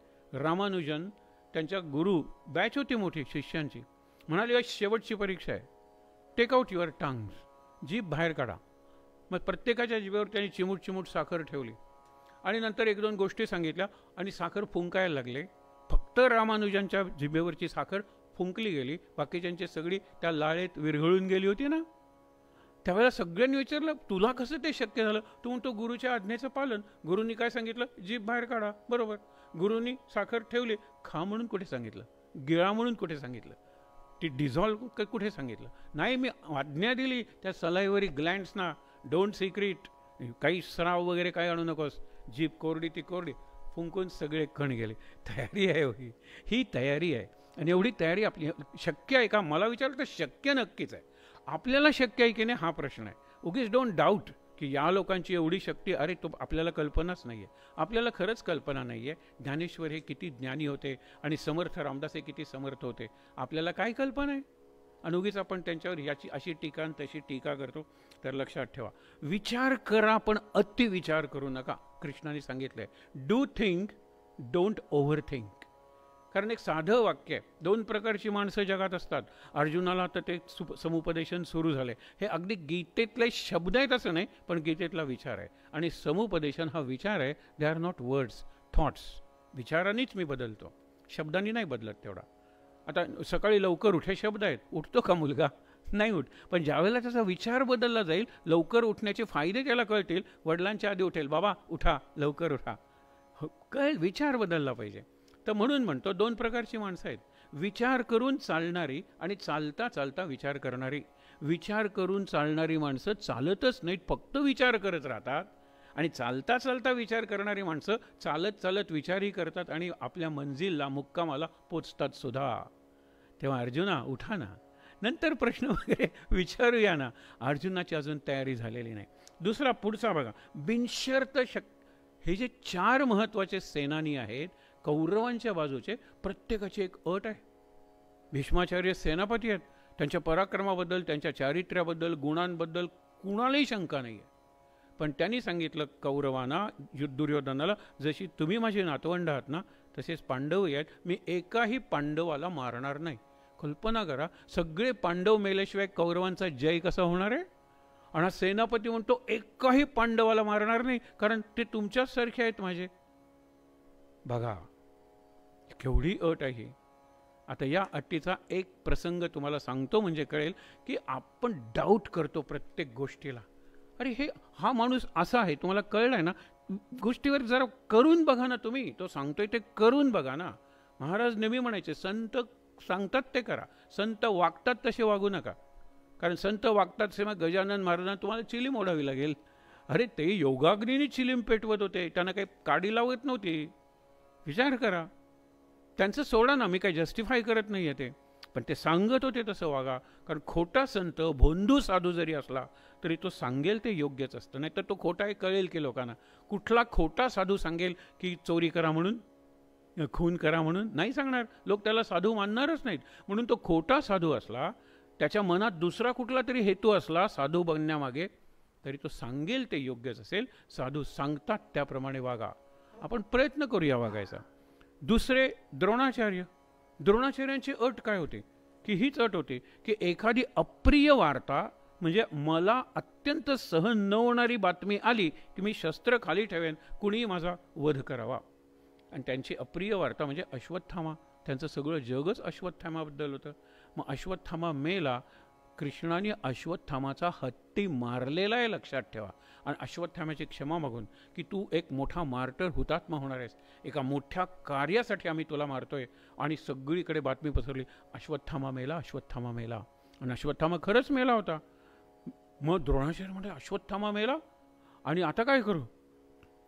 रामानुजन त्यांच्या गुरु बॅच होती मोठी शिष्यांची म्हणाली शेवटची परीक्षा आहे टेक युअर टांग्स जीभ बाहेर काढा मग प्रत्येकाच्या जिभेवर त्यांनी चिमूट चिमूट साखर ठेवली आणि नंतर एक दोन गोष्टी सांगितल्या आणि साखर फुंकायला लागले फक्त रामानुजांच्या जिभेवरची साखर फुंकली गेली बाकीच्यांची सगळी त्या लाळेत विरघळून गेली होती ना त्यावेळेला सगळ्यांनी विचारलं तुला कसं ते शक्य झालं तू म्हणतो गुरुच्या आज्ञेचं पालन गुरुंनी काय सांगितलं जीभ बाहेर काढा बरोबर गुरुंनी साखर ठेवली खा म्हणून कुठे सांगितलं गिळा म्हणून कुठे सांगितलं ती डिझॉल्व कुठे सांगितलं नाही मी आज्ञा दिली त्या सलाईवरी ग्लँड्सना डोंट सिक्रीट काही स्राव वगैरे काय आणू नकोस जीप कोरडी ती कोरडी फुंकून सगळे कण गेले तयारी आहे हो ही ही तयारी आहे आणि एवढी तयारी आपली शक्य आहे का मला विचारलं तर शक्य नक्कीच आहे आपल्याला शक्य आहे की नाही हा प्रश्न आहे उगीच डोंट डाऊट की या लोकांची एवढी शक्ती अरे तो आपल्याला कल्पनाच नाही आहे आपल्याला खरंच कल्पना नाही आहे ज्ञानेश्वर हे किती ज्ञानी होते आणि समर्थ रामदास हे किती समर्थ होते आपल्याला काय कल्पना आहे अनुगीच आपण त्यांच्यावर याची अशी टीका आणि तशी टीका करतो तर लक्षात ठेवा विचार करा पण अतिविचार करू नका कृष्णाने सांगितलं आहे do think don't overthink कारण एक साधं वाक्य आहे दोन प्रकारची माणसं जगात असतात अर्जुनाला तर ते सु समुपदेशन सुरू झाले हे अगदी गीतेतले शब्द आहेत असं नाही पण गीतेतला विचार आहे आणि समुपदेशन हा विचार आहे they are not words thoughts विचारानेच मी बदलतो शब्दांनी नाही बदलत तेवढा आता सकाळी लवकर उठे शब्द आहेत उठतो का मुलगा नाही उठ पण ज्यावेळेला त्याचा विचार बदलला जाईल लवकर उठण्याचे फायदे त्याला कळतील वडिलांच्या आधी उठेल बाबा उठा लवकर उठा काय विचार बदलला पाहिजे तर म्हणून म्हणतो दोन प्रकारची माणसं आहेत विचार करून चालणारी आणि चालता चालता विचार करणारी विचार करून चालणारी माणसं चालतच नाहीत फक्त विचार करत राहतात आणि चालता चालता विचार करणारी माणसं चालत चालत विचारही करतात आणि आपल्या मंजिलला मुक्कामाला पोचतात सुद्धा तेव्हा अर्जुना उठा ना नंतर प्रश्न वगैरे विचारूया ना अर्जुनाची अजून तयारी झालेली नाही दुसरा पुढचा बघा बिनशर्त शक हे जे चार महत्त्वाचे सेनानी आहेत कौरवांच्या बाजूचे प्रत्येकाची एक अट आहे भीष्माचार्य सेनापती आहेत त्यांच्या पराक्रमाबद्दल त्यांच्या चारित्र्याबद्दल गुणांबद्दल कुणालाही शंका नाही आहे पण त्यांनी सांगितलं कौरवांना दुर्योधनाला जशी तुम्ही माझे नातवंड आहात ना तसेच पांडवही आहेत मी एकाही पांडवाला मारणार नाही कल्पना करा सगळे पांडव मेल्याशिवाय कौरवांचा जय कसा होणार आहे आणि सेनापती म्हणतो एकाही पांडवाला मारणार नाही कारण ते तुमच्याचसारखे आहेत माझे बघा केवढी अट आहे आता या अटीचा एक प्रसंग तुम्हाला सांगतो म्हणजे कळेल की आपण डाऊट करतो प्रत्येक गोष्टीला अरे हे हा माणूस असा आहे तुम्हाला कळलं आहे ना गोष्टीवर जरा करून बघा ना तुम्ही तो सांगतोय ते करून बघा ना महाराज नेहमी म्हणायचे संत सांगतात ते करा संत वागतात तसे वागू नका कारण संत वागतात सेवा गजानन महाराजांना तुम्हाला चिलीम ओढावी लागेल अरे ते योगाग्नीने चिलीम पेटवत होते त्यांना काही काडी लावत नव्हती विचार करा त्यांचं सोडा ना मी काही जस्टिफाय करत नाही आहे ते पण ते सांगत होते तसं वागा कारण खोटा संत भोंधू साधू जरी असला तरी तो सांगेल ते योग्यच असतं नाही तर तो खोटा हे कळेल की लोकांना कुठला खोटा साधू सांगेल की चोरी करा म्हणून खून करा म्हणून नाही सांगणार लोक त्याला साधू मानणारच नाहीत म्हणून तो खोटा साधू असला त्याच्या मनात दुसरा कुठला तरी हेतू असला साधू बनण्यामागे तरी तो सांगेल ते योग्यच असेल साधू सांगतात त्याप्रमाणे वागा आपण प्रयत्न करूया वागायचा दुसरे द्रोणाचार्य द्रोणाचार्यांची अट काय होते की हीच अट होते की एखादी अप्रिय वार्ता म्हणजे मला अत्यंत सहन न होणारी बातमी आली की मी शस्त्र खाली ठेवेन कुणीही माझा वध करावा आणि त्यांची अप्रिय वार्ता म्हणजे अश्वत्थामा त्यांचं सगळं जगच अश्वत्थामाबद्दल होतं मग अश्वत्थामा मेला कृष्णाने अश्वत्थामाचा हत्ती मारलेला आहे लक्षात ठेवा आणि अश्वत्थामाची क्षमा मागून की तू एक मोठा मार्टर हुतात्मा होणार आहेस एका मोठ्या कार्यासाठी आम्ही तुला मारतोय आणि सगळीकडे बातमी पसरली अश्वत्थामा मेला अश्वत्थामा मेला आणि अश्वत्थामा खरंच मेला होता मग द्रोणाचार्य म्हणजे अश्वत्थामा मेला आणि आता काय करू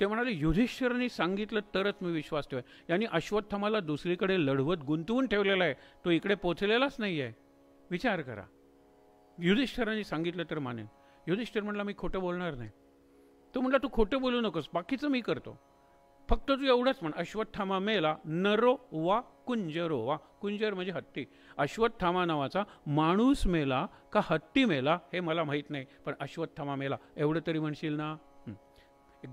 ते म्हणाले युधिष्ठिरांनी सांगितलं तरच मी विश्वास ठेवा यांनी अश्वत्थामाला दुसरीकडे लढवत गुंतवून ठेवलेला आहे तो इकडे पोचलेलाच नाही आहे विचार करा युधिष्ठरांनी सांगितलं तर मानेन युधिष्ठर म्हटलं मी खोटं बोलणार नाही तो म्हटला तू खोटं बोलू नकोस बाकीचं मी करतो फक्त तू एवढंच म्हण अश्वत्थामा मेला नरो वा कुंजरो वा कुंजर म्हणजे हत्ती अश्वत्थामा नावाचा माणूस मेला का हत्ती मेला हे मला माहीत नाही पण अश्वत्थामा मेला एवढं तरी म्हणशील ना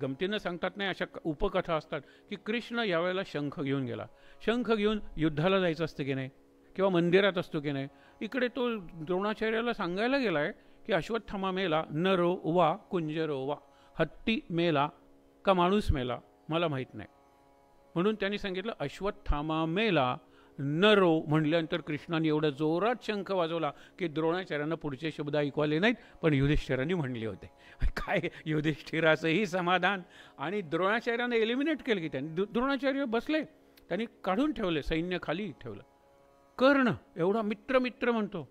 गमतीनं सांगतात नाही अशा उपकथा असतात की कृष्ण यावेळेला शंख घेऊन गेला शंख घेऊन युद्धाला जायचं असतं की नाही किंवा मंदिरात असतो की नाही इकडे तो द्रोणाचार्याला सांगायला गेला आहे की अश्वत्थामा मेला नरो वा कुंजरो वा हत्ती मेला का माणूस मेला मला माहीत नाही म्हणून त्यांनी सांगितलं अश्वत्थामा मेला नरो म्हटल्यानंतर कृष्णाने एवढा जोरात शंख वाजवला की द्रोणाचार्यांना पुढचे शब्द ऐकवाले नाहीत पण युधिष्ठिरांनी म्हणले होते काय युधिष्ठिराचंही समाधान आणि द्रोणाचार्यानं एलिमिनेट केलं की त्यांनी द्रोणाचार्य बसले त्यांनी काढून ठेवले सैन्य खाली ठेवलं कर्ण एवढा मित्र मित्र म्हणतो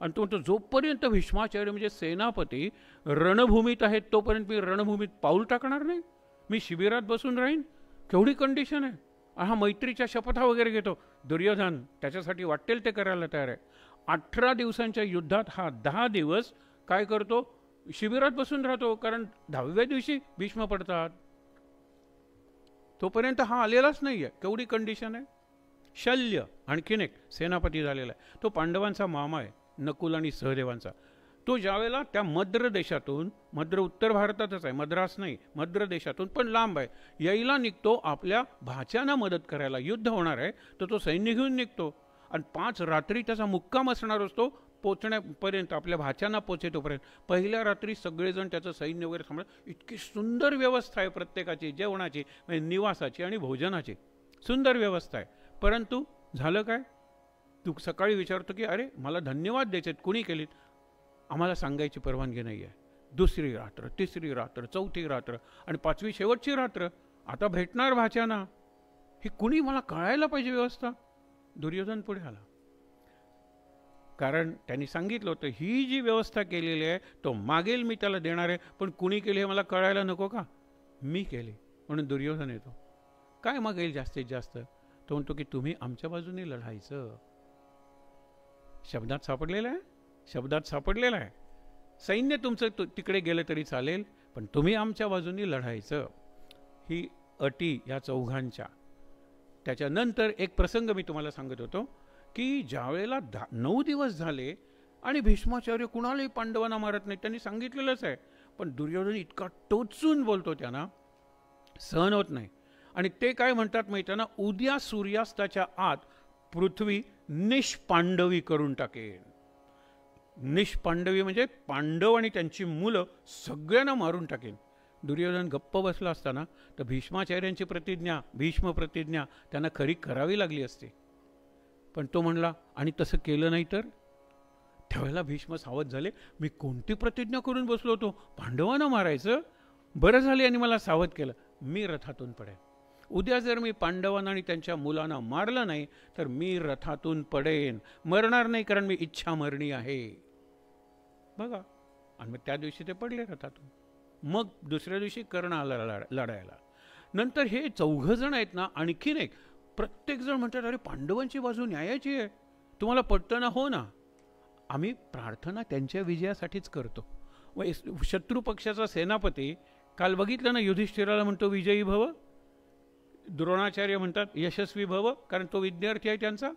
आणि तो म्हणतो जोपर्यंत भीष्माचार्य म्हणजे सेनापती रणभूमीत आहेत तोपर्यंत मी रणभूमीत पाऊल टाकणार नाही मी शिबिरात बसून राहीन केवढी कंडिशन आहे हा मैत्रीच्या शपथा वगैरे घेतो दुर्योधन त्याच्यासाठी वाटेल ते करायला तयार आहे अठरा दिवसांच्या युद्धात हा दहा दिवस काय करतो शिबिरात बसून राहतो कारण दहाव्या दिवशी भीष्म पडतात तोपर्यंत हा आलेलाच नाही आहे केवढी कंडिशन आहे शल्य आणखीन एक सेनापती झालेला आहे तो पांडवांचा मामा आहे नकुल आणि सहदेवांचा तो ज्यावेळेला त्या मद्र देशातून मद्र उत्तर भारतातच आहे मद्रास नाही मद्र देशातून पण लांब आहे यायला निघतो आपल्या भाच्यांना मदत करायला युद्ध होणार आहे तर तो सैन्य घेऊन निघतो आणि पाच रात्री त्याचा मुक्काम असणार असतो पोचण्यापर्यंत आपल्या भाच्यांना पोचेतोपर्यंत पहिल्या रात्री सगळेजण त्याचं सैन्य वगैरे सांभाळ इतकी सुंदर व्यवस्था आहे प्रत्येकाची जेवणाची म्हणजे निवासाची आणि भोजनाची सुंदर व्यवस्था आहे परंतु झालं काय तू सकाळी विचारतो की अरे मला धन्यवाद द्यायचे आहेत कुणी केलीत आम्हाला सांगायची परवानगी नाही आहे दुसरी रात्र तिसरी रात्र चौथी रात्र आणि पाचवी शेवटची रात्र आता भेटणार भाच्याना ही कुणी मला कळायला पाहिजे व्यवस्था दुर्योधन पुढे आला कारण त्यांनी सांगितलं होतं ही जी व्यवस्था केलेली आहे तो मागेल मी त्याला देणार आहे पण कुणी केली हे मला कळायला नको का मी केले म्हणून दुर्योधन येतो काय मागेल जास्तीत जास्त तो म्हणतो की तुम्ही आमच्या बाजूने लढायचं शब्दात सापडलेलं आहे शब्दात सापडलेलं आहे सैन्य तुमचं तिकडे गेलं तरी चालेल पण तुम्ही आमच्या बाजूने लढायचं ही अटी या चौघांच्या त्याच्यानंतर एक प्रसंग मी तुम्हाला सांगत होतो की ज्यावेळेला दा नऊ दिवस झाले आणि भीष्माचार्य कुणालाही पांडवांना मारत नाही त्यांनी सांगितलेलंच आहे पण दुर्योधन इतका टोचून बोलतो त्यांना सहन होत नाही आणि ते काय म्हणतात माहिती ना उद्या सूर्यास्ताच्या आत पृथ्वी निष्पांडवी करून टाकेल निष्पांडवी म्हणजे पांडव आणि त्यांची मुलं सगळ्यांना मारून टाकेल दुर्योधन गप्प बसला असताना तर भीष्माचार्यांची प्रतिज्ञा भीष्म प्रतिज्ञा त्यांना खरी करावी लागली असते पण तो म्हणला आणि तसं केलं नाही तर त्यावेळेला भीष्म सावध झाले मी कोणती प्रतिज्ञा करून बसलो होतो पांडवांना मारायचं बरं झाले आणि मला सावध केलं मी रथातून पडेल उद्या जर मी पांडवांना आणि त्यांच्या मुलांना मारलं नाही तर मी रथातून पडेन मरणार नाही कारण मी इच्छा मरणी आहे बघा आणि मग त्या दिवशी ते पडले रथातून मग दुसऱ्या दिवशी कर्ण आला लढायला नंतर हे चौघजण आहेत ना आणखीन एक प्रत्येकजण म्हणतात अरे पांडवांची बाजू न्यायाची आहे तुम्हाला पटतं ना हो ना आम्ही प्रार्थना त्यांच्या विजयासाठीच करतो व शत्रू पक्षाचा सेनापती काल बघितलं ना युधिष्ठिराला म्हणतो विजयी भव द्रोणाचार्य म्हणतात यशस्वी भव कारण तो विद्यार्थी आहे त्यांचा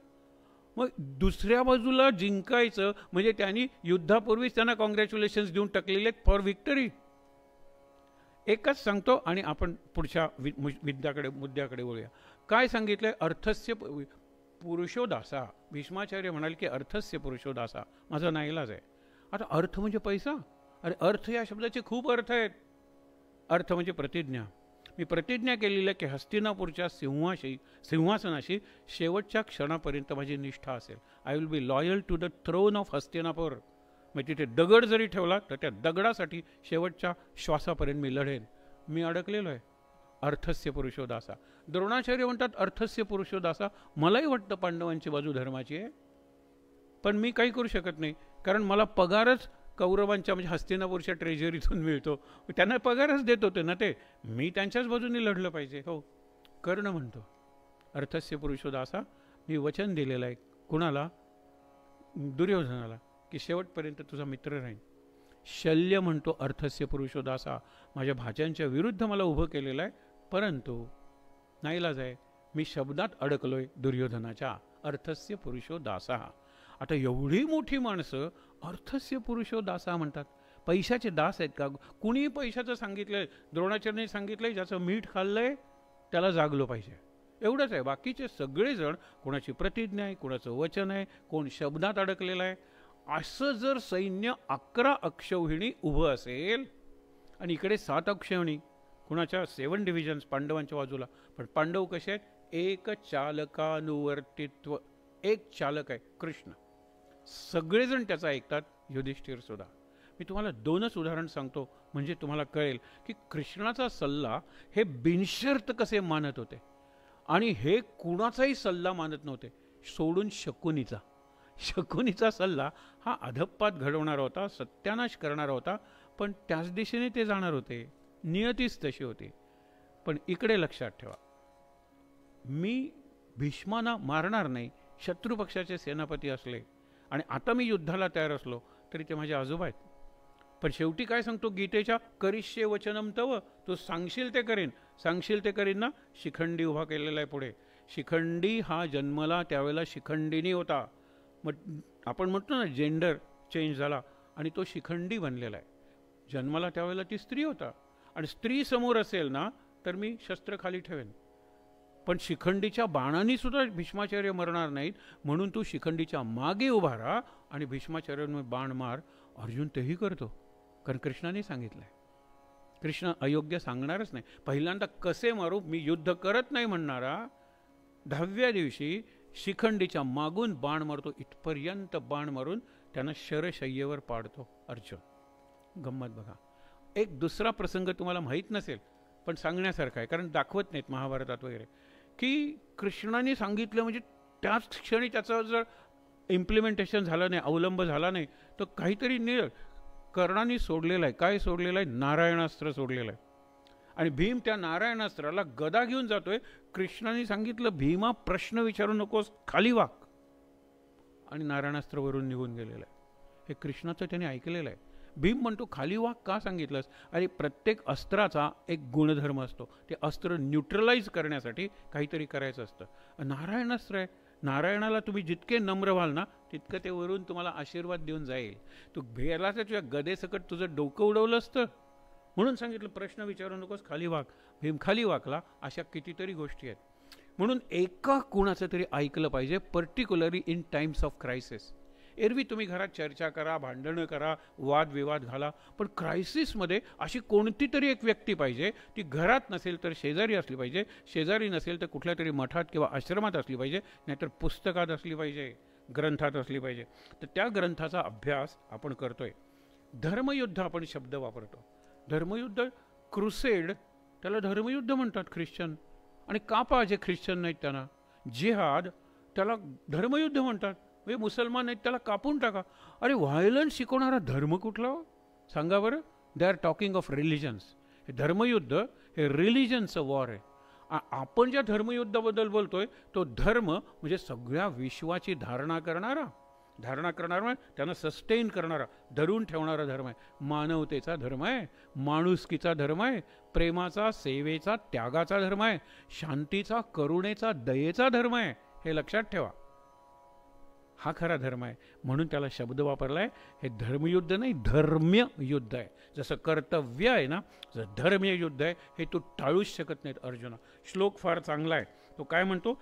मग दुसऱ्या बाजूला जिंकायचं म्हणजे त्यांनी युद्धापूर्वीच त्यांना कॉंग्रॅच्युलेशन्स देऊन टाकलेले आहेत फॉर विक्टरी एकच सांगतो आणि आपण पुढच्या वि विद्याकडे मुद्द्याकडे बोलूया काय सांगितलं अर्थस्य पुरुषोदासा भीष्माचार्य म्हणाले की अर्थस्य पुरुषोदासा माझा नाईलाज आहे आता अर्थ म्हणजे पैसा अरे अर्थ या शब्दाचे खूप अर्थ आहेत अर्थ म्हणजे प्रतिज्ञा मी प्रतिज्ञा केलेली आहे की हस्तिनापूरच्या सिंहाशी सिंहासनाशी शेवटच्या क्षणापर्यंत माझी निष्ठा असेल I will be loyal to the throne of Hastinapur मग तिथे दगड जरी ठेवला तर त्या दगडासाठी शेवटच्या श्वासापर्यंत मी लढेन मी अडकलेलो आहे अर्थस्य पुरुषोदासा द्रोणाचार्य म्हणतात अर्थस्य पुरुषोदासा मलाही वाटतं पांडवांची बाजू धर्माची आहे पण मी काही करू शकत नाही कारण मला पगारच कौरवांच्या म्हणजे हस्तिनापूरच्या ट्रेझरीतून मिळतो त्यांना पगारच देत होते ना ते मी त्यांच्याच बाजूने लढलं पाहिजे हो कर्ण म्हणतो अर्थस्य पुरुषोदासा मी वचन दिलेलं आहे कुणाला दुर्योधनाला की शेवटपर्यंत तुझा मित्र राहील शल्य म्हणतो अर्थस्य पुरुषोदासा माझ्या भाज्यांच्या विरुद्ध मला उभं केलेलं आहे परंतु नाईलाज आहे मी शब्दात अडकलोय दुर्योधनाच्या अर्थस्य पुरुषोदासा आता एवढी मोठी माणसं अर्थस्य पुरुषो दासा म्हणतात पैशाचे दास आहेत का कुणीही पैशाचं सांगितलंय द्रोणाचार्य सांगितलंय ज्याचं मीठ खाल्लंय त्याला जागलो पाहिजे एवढंच आहे बाकीचे सगळेजण कोणाची प्रतिज्ञा आहे कोणाचं वचन आहे कोण शब्दात अडकलेलं आहे असं जर सैन्य अकरा अक्षौहिणी उभं असेल आणि इकडे सात अक्षौहिणी कुणाच्या सेवन डिव्हिजन्स पांडवांच्या बाजूला पण पांडव कसे आहेत एक चालकानुवर्तित्व एक चालक आहे कृष्ण सगळेजण त्याचा ऐकतात युधिष्ठिरसुद्धा मी तुम्हाला दोनच उदाहरण सांगतो म्हणजे तुम्हाला कळेल की कृष्णाचा सल्ला हे बिनशर्त कसे मानत होते आणि हे कुणाचाही सल्ला मानत नव्हते सोडून शकुनीचा शकुनीचा सल्ला हा अधप्पात घडवणारा होता सत्यानाश करणारा होता पण त्याच दिशेने ते जाणार होते नियतीच तशी होती पण इकडे लक्षात ठेवा मी भीष्माना मारणार नाही शत्रुपक्षाचे सेनापती असले आणि आता मी युद्धाला तयार असलो तरी ते माझे आजोबा आहेत पण शेवटी काय सांगतो गीतेच्या करिष्ये वचनम तव तो सांगशील ते करीन सांगशील ते करीन ना शिखंडी उभा केलेला आहे पुढे शिखंडी हा जन्मला त्यावेळेला शिखंडीनी होता मग आपण म्हणतो ना जेंडर चेंज झाला आणि तो शिखंडी बनलेला आहे जन्माला त्यावेळेला ती स्त्री होता आणि स्त्री समोर असेल ना तर मी शस्त्र खाली ठेवेन पण शिखंडीच्या बाणांनी सुद्धा भीष्माचार्य मरणार नाहीत म्हणून तू शिखंडीच्या मागे उभा राहा आणि भीष्माचार्यांवर बाण मार अर्जुन तेही करतो कारण कृष्णाने सांगितलं आहे कृष्ण अयोग्य सांगणारच नाही पहिल्यांदा कसे मारू मी युद्ध करत नाही म्हणणारा दहाव्या दिवशी शिखंडीच्या मागून बाण मारतो इथपर्यंत बाण मारून त्यांना शरशय्येवर पाडतो अर्जुन गंमत बघा एक दुसरा प्रसंग तुम्हाला माहीत नसेल पण सांगण्यासारखा आहे कारण दाखवत नाहीत महाभारतात वगैरे की कृष्णाने सांगितलं म्हणजे त्याच क्षणी त्याचं जर इम्प्लिमेंटेशन झालं नाही अवलंब झाला नाही तर काहीतरी निळ कर्णाने सोडलेलं आहे काय सोडलेलं आहे नारायणास्त्र सोडलेलं आहे आणि भीम त्या नारायणास्त्राला गदा घेऊन जातोय कृष्णाने सांगितलं भीमा प्रश्न विचारू नकोस खाली वाक आणि नारायणास्त्रवरून निघून गेलेलं आहे हे कृष्णाचं त्याने ऐकलेलं आहे भीम म्हणतो खाली वाघ का सांगितलंस अरे प्रत्येक अस्त्राचा एक गुणधर्म असतो ते अस्त्र न्यूट्रलाइज करण्यासाठी काहीतरी करायचं असतं नारायण अस्त्र आहे नारायणाला तुम्ही जितके नम्र व्हाल ना तितकं ते वरून तुम्हाला आशीर्वाद देऊन जाईल तू तर तुझ्या गदेसकट तुझं डोकं उडवलं असतं म्हणून सांगितलं प्रश्न विचारू नकोस खाली वाक भीम खाली वाकला अशा कितीतरी गोष्टी आहेत म्हणून एका कुणाचं तरी ऐकलं पाहिजे particularly in times of crisis एरवी तुम्ही घरात चर्चा करा भांडणं करा वादविवाद घाला पण क्रायसिसमध्ये अशी कोणती तरी एक व्यक्ती पाहिजे ती घरात नसेल तर शेजारी असली पाहिजे शेजारी नसेल तर कुठल्या तरी मठात किंवा आश्रमात असली पाहिजे नाहीतर पुस्तकात असली पाहिजे ग्रंथात असली पाहिजे तर त्या ग्रंथाचा अभ्यास आपण करतोय धर्मयुद्ध आपण शब्द वापरतो धर्मयुद्ध क्रुसेड त्याला धर्मयुद्ध म्हणतात ख्रिश्चन आणि कापा जे ख्रिश्चन नाहीत त्यांना जिहाद त्याला धर्मयुद्ध म्हणतात हे म्हणजे मुसलमान आहेत त्याला कापून टाका अरे व्हायलन्स शिकवणारा धर्म कुठला हो? सांगा बरं they are talking of religions हे धर्मयुद्ध हे रिलिजनचं वॉर आहे आपण ज्या धर्मयुद्धाबद्दल बोलतोय तो धर्म म्हणजे सगळ्या विश्वाची धारणा करणारा धारणा करणार म्हणजे त्यांना सस्टेन करणारा धरून ठेवणारा धर्म आहे मानवतेचा धर्म आहे माणुसकीचा धर्म आहे प्रेमाचा सेवेचा त्यागाचा धर्म आहे शांतीचा करुणेचा दयेचा धर्म आहे हे लक्षात ठेवा हा खरा धर्म आहे म्हणून त्याला शब्द वापरला आहे हे धर्मयुद्ध नाही धर्म्य युद्ध आहे जसं कर्तव्य आहे ना जसं धर्मीय युद्ध आहे हे तू टाळूच शकत नाहीत अर्जुना श्लोक फार चांगला आहे तो काय म्हणतो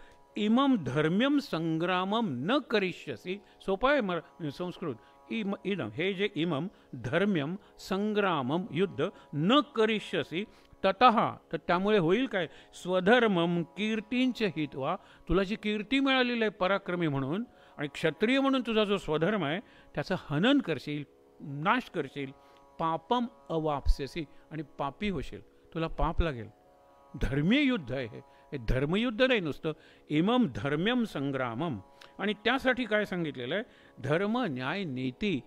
इमम धर्म्यम संग्रामम न करिष्यसी सोपा आहे मरा संस्कृत इम इदम हे जे इमम धर्म्यम संग्रामम युद्ध न करिष्यसी तत तर त्यामुळे होईल काय स्वधर्मम कीर्तींचे हित वा तुला जी कीर्ती मिळालेली आहे पराक्रमी म्हणून आणि क्षत्रिय म्हणून तुझा जो स्वधर्म आहे त्याचं हनन करशील नाश करशील पापम अवापसेसी आणि पापी होशील तुला पाप लागेल धर्मीय युद्ध आहे हे धर्मयुद्ध नाही नुसतं इमम धर्म्यम संग्रामम आणि त्यासाठी काय सांगितलेलं आहे धर्म न्याय नीती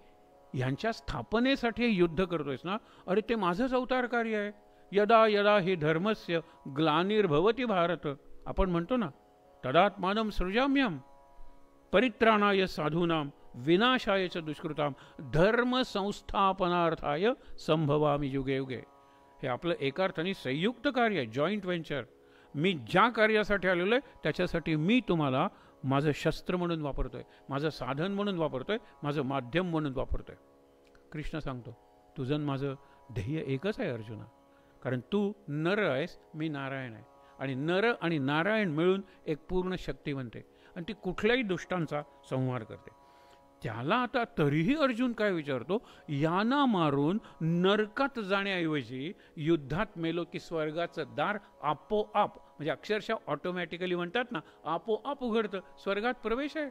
ह्यांच्या स्थापनेसाठी युद्ध करतोयस ना अरे ते माझंच अवतार कार्य आहे यदा यदा हे धर्मस्य ग्लानिर्भवती भारत आपण म्हणतो ना तदात्मानम सृजाम्यम परित्राणाय साधूनां विनाशाय च दुष्कृताम धर्मसंस्थापनार्थाय संभवामी युगे युगे हे आपलं एका अर्थाने संयुक्त कार्य जॉईंट व्हेंचर मी ज्या कार्यासाठी आलेलो आहे त्याच्यासाठी मी तुम्हाला माझं शस्त्र म्हणून वापरतोय माझं साधन म्हणून वापरतोय माझं माध्यम म्हणून वापरतोय कृष्ण सांगतो तुझं माझं ध्येय एकच आहे अर्जुना कारण तू नर आहेस मी नारायण आहे आणि नर आणि नारायण मिळून एक पूर्ण शक्ती म्हणते आणि ती कुठल्याही दुष्टांचा संहार करते त्याला आता तरीही अर्जुन काय विचारतो याना मारून नरकात जाण्याऐवजी युद्धात मेलो की स्वर्गाचं दार आपोआप म्हणजे अक्षरशः ऑटोमॅटिकली म्हणतात ना आपोआप उघडतं स्वर्गात प्रवेश आहे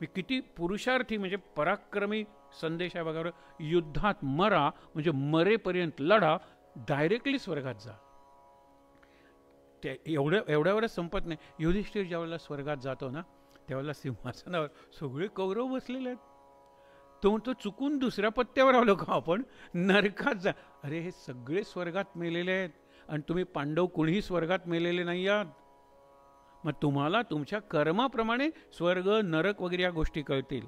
मी किती पुरुषार्थी म्हणजे पराक्रमी संदेश आहे बघा युद्धात मरा म्हणजे मरेपर्यंत लढा डायरेक्टली स्वर्गात जा ते एवढं एवढ्यावरच संपत नाही युधिष्ठिर ज्यावेळेला स्वर्गात जातो ना त्यावेळेला सिंहासनावर सगळे कौरव बसलेले आहेत तो तो चुकून दुसऱ्या पत्त्यावर आलो का आपण नरकात जा अरे हे सगळे स्वर्गात मेलेले आहेत आणि तुम्ही पांडव कुणीही स्वर्गात मेलेले नाही आहात मग तुम्हाला तुमच्या कर्माप्रमाणे स्वर्ग नरक वगैरे या गोष्टी कळतील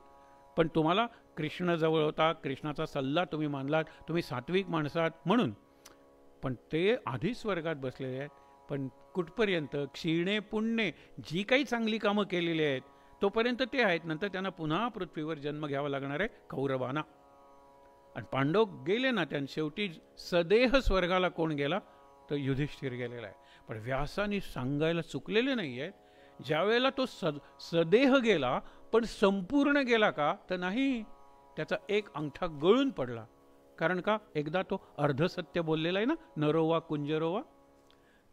पण तुम्हाला कृष्णजवळ होता कृष्णाचा सल्ला तुम्ही मानलात तुम्ही सात्विक माणसात म्हणून पण ते आधीच स्वर्गात बसलेले आहेत पण कुठपर्यंत क्षीणे पुण्ये जी काही चांगली कामं केलेली आहेत तोपर्यंत ते आहेत नंतर त्यांना पुन्हा पृथ्वीवर जन्म घ्यावा लागणार आहे कौरवाना आणि पांडव गेले ना त्यां शेवटी सदेह स्वर्गाला कोण गेला तर युधिष्ठिर गेलेला आहे पण व्यासाने सांगायला चुकलेले नाही आहेत ज्यावेळेला तो सद सदेह गेला पण संपूर्ण गेला का तर नाही त्याचा एक अंगठा गळून पडला कारण का एकदा तो अर्धसत्य बोललेला आहे ना नरोवा कुंजरोवा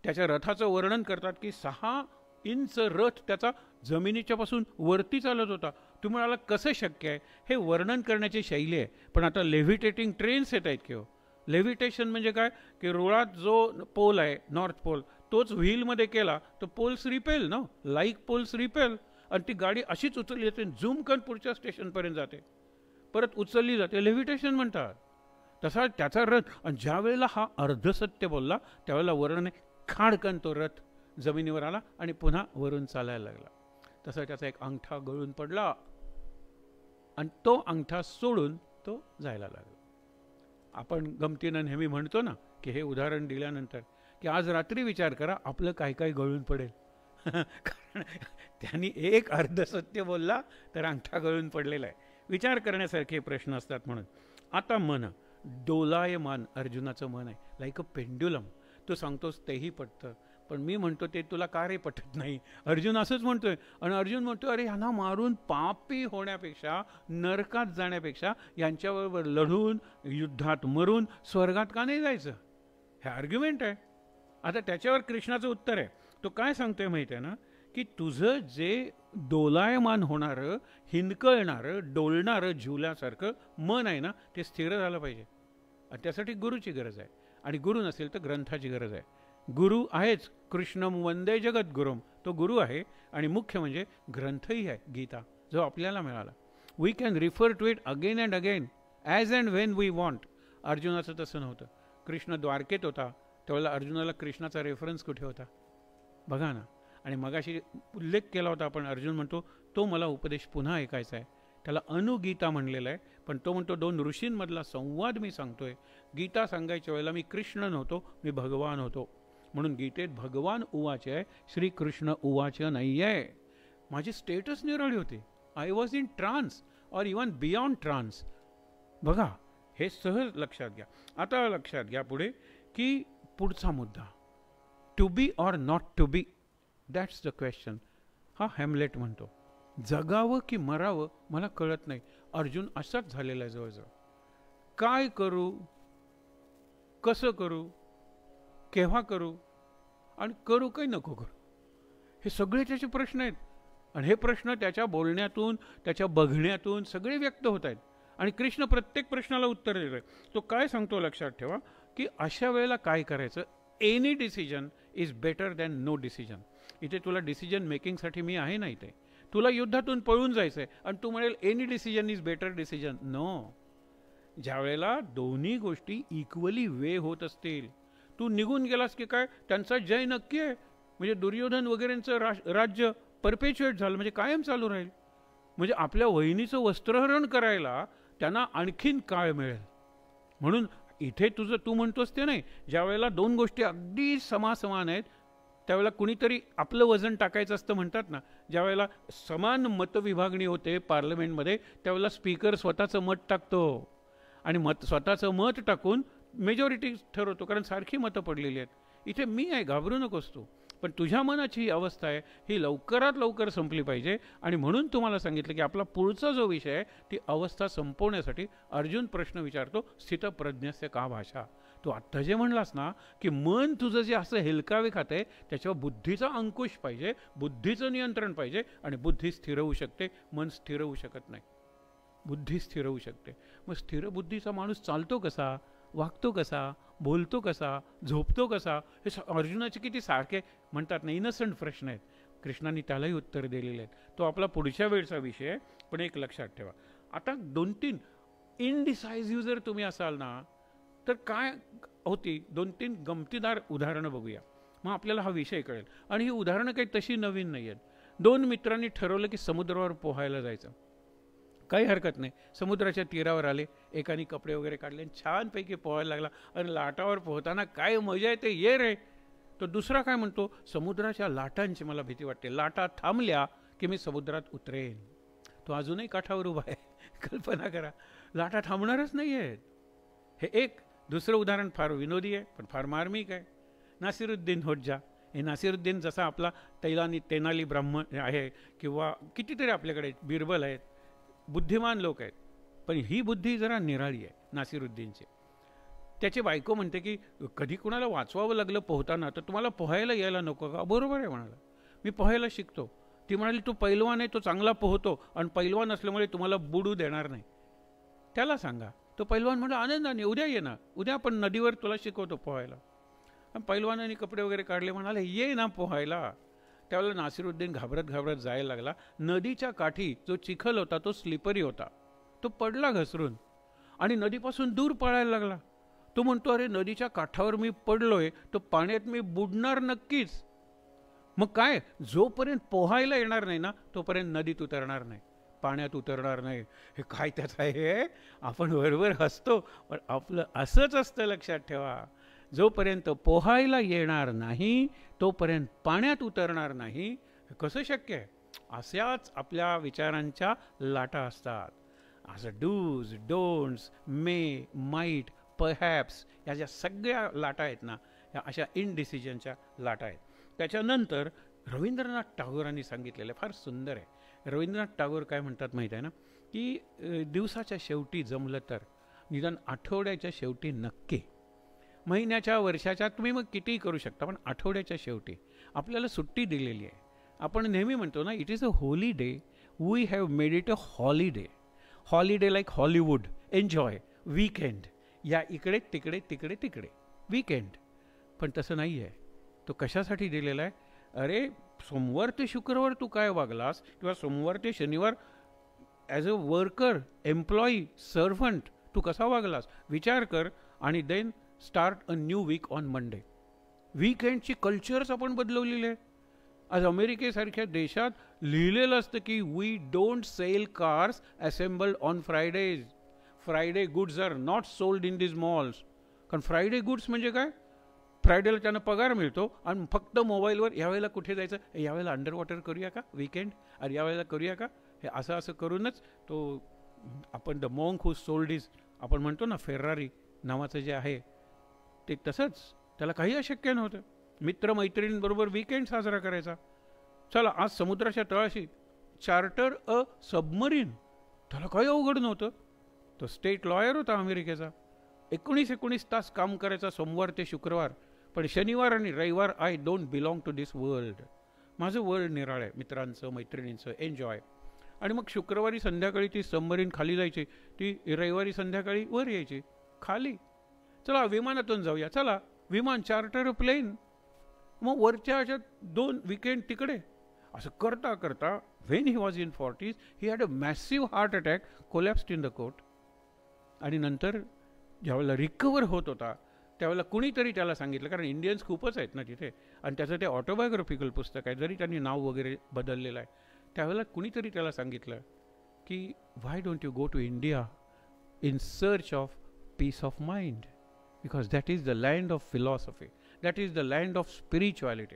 त्याच्या रथाचं वर्णन करतात की सहा इंच रथ त्याचा जमिनीच्यापासून वरती चालत होता तुम्ही मला कसं शक्य आहे हे वर्णन करण्याची शैली आहे पण आता लेव्हिटेटिंग ट्रेन्स येत आहेत किंवा लेव्हिटेशन हो? म्हणजे काय की रुळात जो पोल आहे नॉर्थ पोल तोच व्हीलमध्ये केला तो पोल्स रिपेल ना लाईक पोल्स रिपेल आणि ती गाडी अशीच उचलली जाते झूम कन पुढच्या स्टेशनपर्यंत जाते परत उचलली जाते लेव्हिटेशन म्हणतात तसा त्याचा रथ आणि ज्या वेळेला हा अर्धसत्य बोलला त्यावेळेला वर्णन खाडकन तो रथ जमिनीवर आला आणि पुन्हा वरून चालायला लागला तसा त्याचा एक अंगठा गळून पडला आणि तो अंगठा सोडून तो जायला लागला आपण गमतीनं नेहमी म्हणतो ना की हे उदाहरण दिल्यानंतर की आज रात्री विचार करा आपलं काय काय गळून पडेल कारण त्यांनी एक अर्धसत्य बोलला तर अंगठा गळून पडलेला आहे विचार करण्यासारखे प्रश्न असतात म्हणून आता मन डोलायमान अर्जुनाचं मन आहे लाईक अ पेंड्युलम तो सांगतोस तेही पटतं पण मी म्हणतो ते तुला का रे पटत नाही अर्जुन असंच म्हणतोय आणि अर्जुन म्हणतो अरे ह्यांना मारून पापी होण्यापेक्षा नरकात जाण्यापेक्षा यांच्याबरोबर लढून युद्धात मरून स्वर्गात का नाही जायचं हे आर्ग्युमेंट आहे आता त्याच्यावर कृष्णाचं उत्तर आहे तो काय सांगतोय माहिती आहे ना की तुझं जे डोलायमान होणारं हिंदकळणारं डोलणारं झुल्यासारखं मन आहे ना ते स्थिर झालं पाहिजे आणि त्यासाठी गुरुची गरज आहे आणि गुरु नसेल तर ग्रंथाची गरज आहे गुरु आहेच कृष्णम वंदे जगद्गुरुम तो गुरु आहे आणि मुख्य म्हणजे ग्रंथही आहे गीता जो आपल्याला मिळाला we can refer to it again and again as and when we want अर्जुनाचं तसं नव्हतं कृष्ण द्वारकेत होता त्यावेळेला अर्जुनाला कृष्णाचा रेफरन्स कुठे होता बघा ना आणि मगाशी उल्लेख केला होता आपण अर्जुन म्हणतो तो मला उपदेश पुन्हा ऐकायचा आहे त्याला अनुगीता म्हणलेला आहे पण तो म्हणतो दोन ऋषींमधला संवाद मी सांगतोय गीता सांगायच्या वेळेला मी कृष्ण नव्हतो मी भगवान होतो म्हणून गीतेत भगवान उवाचे आहे श्रीकृष्ण उवाच नाही आहे माझी स्टेटस निराळी होती आय वॉज इन ट्रान्स और इवन बियॉन्ड ट्रान्स बघा हे सहज लक्षात घ्या आता लक्षात घ्या पुढे की पुढचा मुद्दा to be or not to be that's the question हा हॅमलेट म्हणतो जगावं की मरावं मला कळत नाही अर्जुन असाच झालेला आहे जवळजवळ काय करू कसं करू केव्हा करू आणि करू काही नको करू हे सगळे त्याचे प्रश्न आहेत आणि हे प्रश्न त्याच्या बोलण्यातून त्याच्या बघण्यातून सगळे व्यक्त होत आहेत आणि कृष्ण प्रत्येक प्रश्नाला उत्तर देतो तो काय सांगतो लक्षात ठेवा की अशा वेळेला काय करायचं any decision is better than no decision इथे तुला डिसिजन मेकिंगसाठी मी आहे ना इथे तुला युद्धातून पळून जायचं आहे आणि तू म्हणेल any decision is better decision no ज्यावेळेला दोन्ही गोष्टी इक्वली वे होत असतील तू निघून गेलास की काय त्यांचा जय नक्की आहे म्हणजे दुर्योधन वगैरेंचं रा राज्य परपेच्युएट झालं म्हणजे कायम चालू राहील म्हणजे आपल्या वहिनीचं वस्त्रहरण करायला त्यांना आणखीन काळ मिळेल म्हणून इथे तुझं तू म्हणतोस ते नाही ज्यावेळेला दोन गोष्टी अगदी समासमान आहेत त्यावेळेला कुणीतरी आपलं वजन टाकायचं असतं म्हणतात ना ज्यावेळेला समान मतविभागणी होते पार्लमेंटमध्ये त्यावेळेला स्पीकर स्वतःचं मत टाकतो आणि मत स्वतःचं मत टाकून मेजॉरिटी ठरवतो कारण सारखी मतं पडलेली आहेत इथे मी आहे घाबरू नकोस तू पण तुझ्या मनाची ही अवस्था आहे ही लवकरात लवकर संपली पाहिजे आणि म्हणून तुम्हाला सांगितलं की आपला पुढचा जो विषय आहे ती अवस्था संपवण्यासाठी अर्जुन प्रश्न विचारतो स्थितप्रज्ञस्य का भाषा तू आत्ता जे म्हणलास ना की मन तुझं जे असं हेलकावे खाते त्याच्यावर बुद्धीचा अंकुश पाहिजे बुद्धीचं नियंत्रण पाहिजे आणि बुद्धी स्थिर होऊ शकते मन स्थिर होऊ शकत नाही बुद्धी स्थिर होऊ शकते मग स्थिर बुद्धीचा माणूस चालतो कसा वागतो कसा बोलतो कसा झोपतो कसा हे अर्जुनाचे किती सारखे म्हणतात ना इनसंट प्रश्न आहेत कृष्णाने त्यालाही उत्तर दिलेले आहेत तो आपला पुढच्या वेळचा विषय पण एक लक्षात ठेवा आता दोन तीन इनडिसायझिव्ह जर तुम्ही असाल ना तर काय होती दोन तीन गमतीदार उदाहरणं बघूया मग आपल्याला हा विषय कळेल आणि ही उदाहरणं काही तशी नवीन नाही आहेत दोन मित्रांनी ठरवलं की समुद्रावर पोहायला जायचं काही हरकत नाही समुद्राच्या तीरावर आले एकाने कपडे वगैरे काढले आणि छानपैकी पोहायला लागला आणि लाटावर पोहताना काय मजा येते ये रे तो दुसरा काय म्हणतो समुद्राच्या लाटांची मला भीती वाटते लाटा थांबल्या की मी समुद्रात उतरेन तो अजूनही काठावर उभा आहे कल्पना करा लाटा थांबणारच नाही आहेत हे एक दुसरं उदाहरण फार विनोदी आहे पण फार मार्मिक आहे नासिरुद्दीन होज्जा हे नासिरुद्दीन जसा आपला तैलानी तेनाली ब्राह्मण आहे किंवा कितीतरी आपल्याकडे बिरबल आहेत बुद्धिमान लोक आहेत पण ही बुद्धी जरा निराळी आहे नासिरुद्दीनची त्याची बायको म्हणते की कधी कुणाला वाचवावं लागलं पोहताना तर तुम्हाला पोहायला यायला नको का बरोबर आहे म्हणाला मी पोहायला शिकतो ती म्हणाली तू पैलवान आहे तो चांगला पोहतो आणि पैलवान असल्यामुळे तुम्हाला बुडू देणार नाही त्याला सांगा तो पैलवान म्हणला आनंदाने उद्या ये ना उद्या आपण नदीवर तुला शिकवतो पोहायला पैलवानाने कपडे वगैरे काढले म्हणाले ये ना पोहायला त्यावेळेला नासिरुद्दीन घाबरत घाबरत जायला लागला नदीच्या काठी जो चिखल होता तो स्लिपरी होता तो पडला घसरून आणि नदीपासून दूर पळायला लागला तो म्हणतो अरे नदीच्या काठावर मी पडलोय तो पाण्यात मी बुडणार नक्कीच मग काय जोपर्यंत पोहायला येणार नाही ना तोपर्यंत नदीत उतरणार नाही पाण्यात उतरणार नाही हे काय त्याचं आहे आपण वरवर हसतो पण आपलं असंच असतं लक्षात ठेवा जोपर्यंत पोहायला येणार नाही तोपर्यंत पाण्यात उतरणार नाही कसं शक्य आहे अशाच आपल्या विचारांच्या लाटा असतात असं dos don'ts may might perhaps या ज्या सगळ्या लाटा आहेत ना या अशा इनडिसिजनच्या लाटा आहेत त्याच्यानंतर रवींद्रनाथ टागोरांनी सांगितलेलं फार सुंदर आहे रवींद्रनाथ टागोर काय म्हणतात माहीत आहे ना की दिवसाच्या शेवटी जमलं तर निदान आठवड्याच्या शेवटी नक्की महिन्याच्या वर्षाच्या तुम्ही मग कितीही करू शकता पण आठवड्याच्या शेवटी आपल्याला सुट्टी दिलेली आहे आपण नेहमी म्हणतो ना it is a holiday we have made it a holiday holiday like Hollywood enjoy weekend या इकडे तिकडे तिकडे तिकडे वीकेंड पण तसं नाही आहे तो कशासाठी दिलेला आहे अरे सोमवार ते शुक्रवार तू काय वागलास किंवा सोमवार ते शनिवार as a worker employee servant तू कसा वागलास विचार कर आणि then start a new week on Monday वीकेंडची कल्चरच आपण बदलवलेली आहे आज अमेरिकेसारख्या देशात लिहिलेलं असतं की we don't sell cars assembled on Fridays Friday goods are not sold in these malls कारण फ्रायडे गुड्स म्हणजे काय फ्रायडेला त्यांना पगार मिळतो आणि फक्त मोबाईलवर यावेळेला कुठे जायचं यावेळेला अंडर वॉटर करूया का विकेंड अरे यावेळेला करूया का हे असं असं करूनच तो आपण the monk who sold his आपण म्हणतो ना फेरारी नावाचं जे आहे ते तसंच त्याला काही अशक्य नव्हतं मित्रमैत्रिणींबरोबर वीकेंड साजरा करायचा चला आज समुद्राच्या तळाशी चार्टर अ सबमरीन त्याला काही अवघड नव्हतं तो स्टेट लॉयर होता अमेरिकेचा एकोणीस एकोणीस तास काम करायचा सोमवार ते शुक्रवार पण शनिवार आणि रविवार I don't belong to this world माझं वर्ल्ड निराळ आहे मित्रांचं मैत्रिणींचं एन्जॉय आणि मग शुक्रवारी संध्याकाळी ती सबमरीन खाली जायची ती रविवारी संध्याकाळी वर यायची खाली चला विमानातून जाऊया चला विमान चार्टर प्लेन मग वरच्या अशा दोन विकेंड तिकडे असं करता करता when he was in forties he had a massive heart attack collapsed in the court आणि नंतर ज्यावेळेला रिकवर होत होता त्यावेळेला कुणीतरी त्याला सांगितलं कारण इंडियन्स खूपच आहेत ना तिथे आणि त्याचं ते ऑटोबायोग्राफिकल पुस्तक आहे जरी त्यांनी नाव वगैरे बदललेलं आहे त्यावेळेला कुणीतरी त्याला सांगितलं की why don't you go to India in search of peace of mind because that is the land of philosophy that is the land of spirituality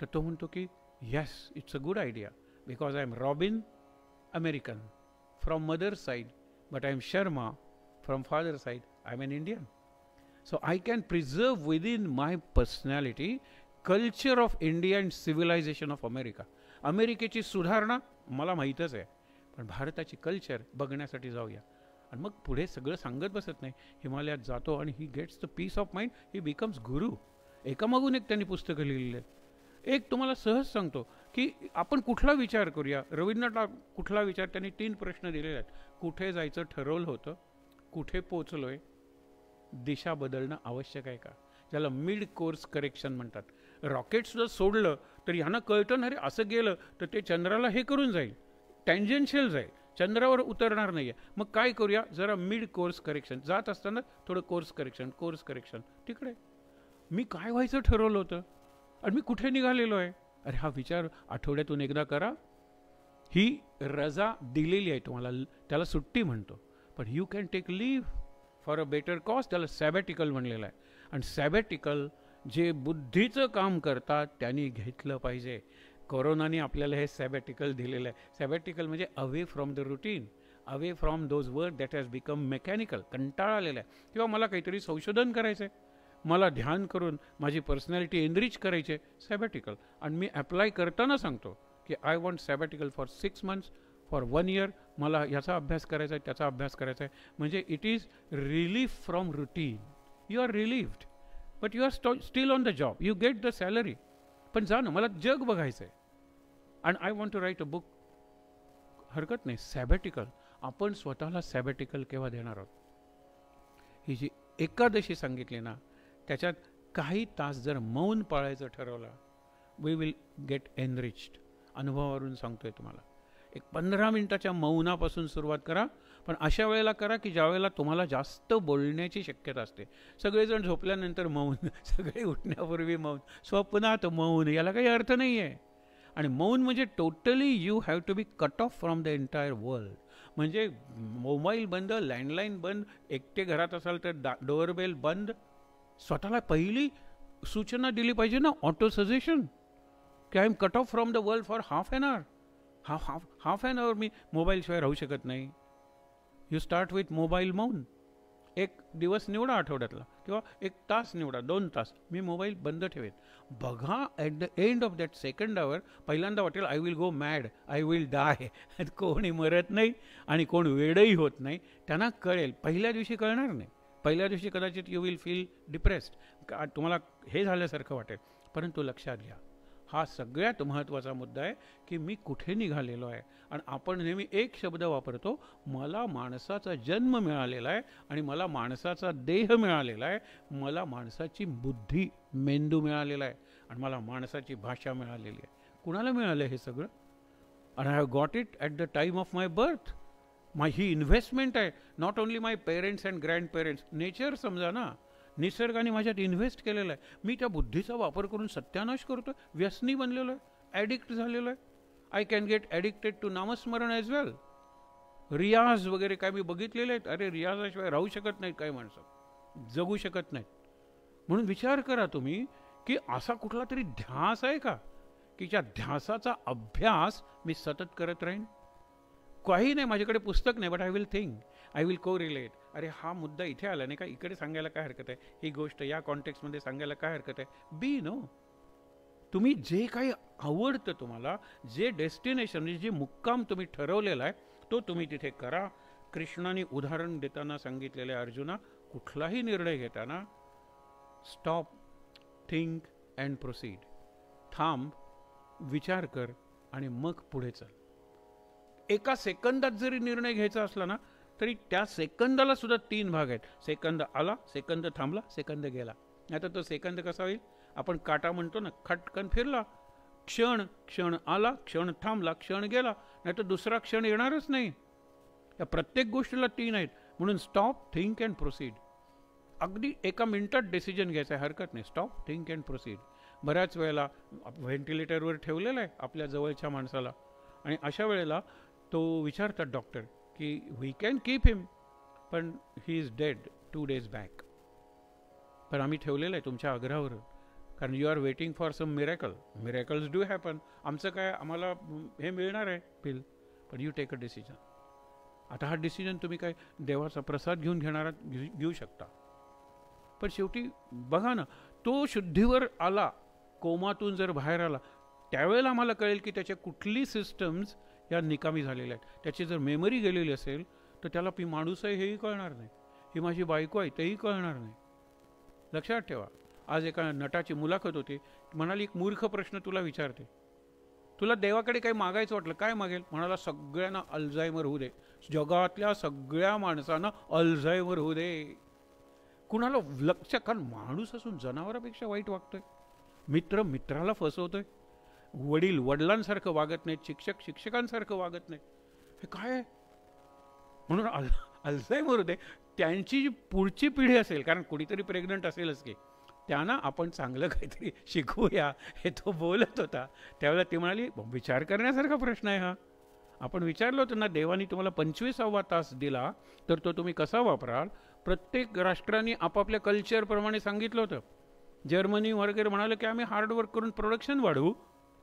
तर तो म्हणतो की yes it's a good idea because I am Robin American from mother side but I am Sharma from father side I am an Indian so I can preserve within my personality culture of India and civilisation of America अमेरिकेची सुधारणा मला माहीतच आहे पण भारताची culture बघण्यासाठी जाऊया आणि मग पुढे सगळं सांगत बसत नाही हिमालयात जातो आणि he gets the peace of mind he becomes guru एकामागून एक त्यांनी पुस्तकं लिहिलेली आहेत एक तुम्हाला सहज सांगतो की आपण कुठला विचार करूया रवींद्रनाथ कुठला विचार त्यांनी तीन प्रश्न दिलेले आहेत कुठे जायचं ठरवलं होतं कुठे पोचलो आहे दिशा बदलणं आवश्यक आहे का ज्याला मिड कोर्स करेक्शन म्हणतात रॉकेटसुद्धा सोडलं तर ह्यांना कळतं ना रे असं गेलं तर ते चंद्राला हे करून जाईल टँजेन्शियल जाईल चंद्रावर उतरणार नाही आहे मग काय करूया जरा मिड कोर्स करेक्शन जात असताना थोडं कोर्स करेक्शन कोर्स करेक्शन तिकडे मी काय व्हायचं ठरवलं होतं आणि मी कुठे निघालेलो आहे अरे हा विचार आठवड्यातून एकदा करा ही रजा दिलेली आहे तुम्हाला त्याला सुट्टी म्हणतो पण you can take leave for a better cause त्याला सॅबॅटिकल म्हणलेलं आहे आणि सॅबॅटिकल जे बुद्धीचं काम करतात त्यांनी घेतलं पाहिजे कोरोनाने आपल्याला हे सॅबॅटिकल दिलेलं आहे सॅबॅटिकल म्हणजे away from the routine away from those word that has become mechanical कंटाळा आलेला आहे किंवा मला काहीतरी संशोधन करायचं आहे मला ध्यान करून माझी पर्सनॅलिटी एनरिच करायचे आहे सॅबॅटिकल आणि मी ॲप्लाय करताना सांगतो की I want sabbatical for six months for one year मला ह्याचा अभ्यास करायचा आहे त्याचा अभ्यास करायचा आहे म्हणजे it is relief from routine you are relieved but you are स्टॉ still on the job you get the salary पण जा ना मला जग बघायचं आहे and I want to write a book हरकत नाही सॅबॅटिकल आपण स्वतःला सॅबॅटिकल केव्हा देणार आहोत ही जी एकादशी सांगितली ना त्याच्यात काही तास जर मौन पाळायचं ठरवलं वी विल गेट एनरिच्ड अनुभवावरून सांगतो आहे तुम्हाला एक पंधरा मिनटाच्या मौनापासून सुरुवात करा पण अशा वेळेला करा की ज्या वेळेला तुम्हाला जास्त बोलण्याची शक्यता असते सगळेजण झोपल्यानंतर मौन सगळे उठण्यापूर्वी मौन स्वप्नात मौन याला काही अर्थ नाही आहे आणि मौन म्हणजे totally you have to be cut off from the entire world म्हणजे मोबाईल बंद लँडलाईन बंद एकटे घरात असाल तर डा डोअरबेल बंद स्वतःला पहिली सूचना दिली पाहिजे ना ऑटो सजेशन की I am cut off from the world for half an hour half half half an hour मी मोबाईलशिवाय राहू शकत नाही यू स्टार्ट विथ मोबाईल मौन एक दिवस निवडा आठवड्यातला किंवा एक तास निवडा दोन तास मी मोबाईल बंद ठेवेन बघा at the end of that second hour पहिल्यांदा वाटेल I will go mad I will die कोणी मरत नाही आणि कोण वेडही होत नाही त्यांना कळेल पहिल्या दिवशी कळणार नाही पहिल्या दिवशी कदाचित यू विल फील डिप्रेस्ड तुम्हाला हे झाल्यासारखं वाटेल परंतु लक्षात घ्या हा सगळ्यात महत्त्वाचा मुद्दा आहे की मी कुठे निघालेलो आहे आणि आपण नेहमी एक शब्द वापरतो मला माणसाचा जन्म मिळालेला आहे आणि मला माणसाचा देह मिळालेला आहे मला माणसाची बुद्धी मेंदू मिळालेला आहे आणि मला माणसाची भाषा मिळालेली आहे कुणाला मिळालं हे सगळं and I have got it at the time of my birth my ही इन्व्हेस्टमेंट आहे not only my parents and grandparents nature समजा ना निसर्गाने माझ्यात इन्व्हेस्ट केलेलं आहे मी त्या बुद्धीचा वापर करून सत्यानाश करतो व्यसनी बनलेलो आहे ॲडिक्ट झालेलो आहे I can get addicted to नामस्मरण ॲज वेल रियाज वगैरे काय मी बघितलेले आहेत अरे रियाजाशिवाय राहू शकत नाहीत काही माणसं जगू शकत नाहीत म्हणून विचार करा तुम्ही की असा कुठला तरी ध्यास आहे का की ज्या ध्यासाचा अभ्यास मी सतत करत राहीन काही नाही माझ्याकडे पुस्तक नाही but I will think I will correlate अरे हा मुद्दा इथे आला नाही का इकडे सांगायला काय हरकत आहे ही गोष्ट या मध्ये सांगायला काय हरकत आहे बी नो तुम्ही जे काही आवडतं तुम्हाला जे डेस्टिनेशन जे मुक्काम तुम्ही ठरवलेला आहे तो तुम्ही तिथे करा कृष्णाने उदाहरण देताना सांगितलेले अर्जुना कुठलाही निर्णय घेताना स्टॉप थिंक अँड प्रोसीड थांब विचार कर आणि मग पुढे चल एका सेकंदात जरी निर्णय घ्यायचा असला ना तरी त्या सेकंदाला सुद्धा तीन भाग आहेत सेकंद आला सेकंद थांबला सेकंद गेला आता तो सेकंद कसा होईल आपण काटा म्हणतो ना खटकन फिरला क्षण क्षण आला क्षण थांबला क्षण गेला नाही तर दुसरा क्षण येणारच नाही या प्रत्येक गोष्टीला तीन आहेत म्हणून स्टॉप थिंक अँड प्रोसीड अगदी एका मिनिटात डिसिजन घ्यायचा आहे हरकत नाही स्टॉप थिंक अँड प्रोसीड बऱ्याच वेळेला व्हेंटिलेटरवर ठेवलेलं आहे आपल्या जवळच्या माणसाला आणि अशा वेळेला तो विचारतात डॉक्टर की वी कॅन कीप हिम पण he is dead two days back पण आम्ही ठेवलेलं आहे तुमच्या आग्रहावर कारण you are waiting for some miracle miracles do happen आमचं काय आम्हाला हे मिळणार आहे बिल पण यू टेक अ डिसिजन आता हा डिसिजन तुम्ही काय देवाचा प्रसाद घेऊन घेणारा घेऊ शकता पण शेवटी बघा ना तो शुद्धीवर आला कोमातून जर बाहेर आला त्यावेळेला आम्हाला कळेल की त्याच्या कुठली सिस्टम्स त्या निकामी झालेल्या आहेत त्याची जर मेमरी गेलेली असेल तर त्याला पी माणूस आहे हेही कळणार नाही ही माझी बायको आहे तेही कळणार नाही लक्षात ठेवा आज एका नटाची मुलाखत होती म्हणाली एक मूर्ख प्रश्न तुला विचारते तुला देवाकडे काही मागायचं वाटलं काय मागेल म्हणाला सगळ्यांना अल्झायमर होऊ दे जगातल्या सगळ्या माणसांना अल्झायमर होऊ दे कुणाला लक्ष कारण माणूस असून जनावरापेक्षा वाईट वागतोय मित्र मित्राला फसवतोय वडील वडिलांसारखं वागत नाहीत शिक्षक शिक्षकांसारखं वागत नाहीत हे काय म्हणून अल अल्झायमर होते त्यांची जी पुढची पिढी असेल कारण कुणीतरी प्रेग्नंट असेलच की त्यांना आपण चांगलं काहीतरी शिकवूया हे तो बोलत होता त्यावेळेला ती म्हणाली विचार करण्यासारखा प्रश्न आहे हा आपण विचारलं होतं ना देवानी तुम्हाला पंचवीसावा तास दिला तर तो तुम्ही कसा वापराल प्रत्येक राष्ट्राने आपापल्या कल्चरप्रमाणे सांगितलं होतं जर्मनी वगैरे म्हणाले की आम्ही हार्डवर्क करून प्रोडक्शन वाढवू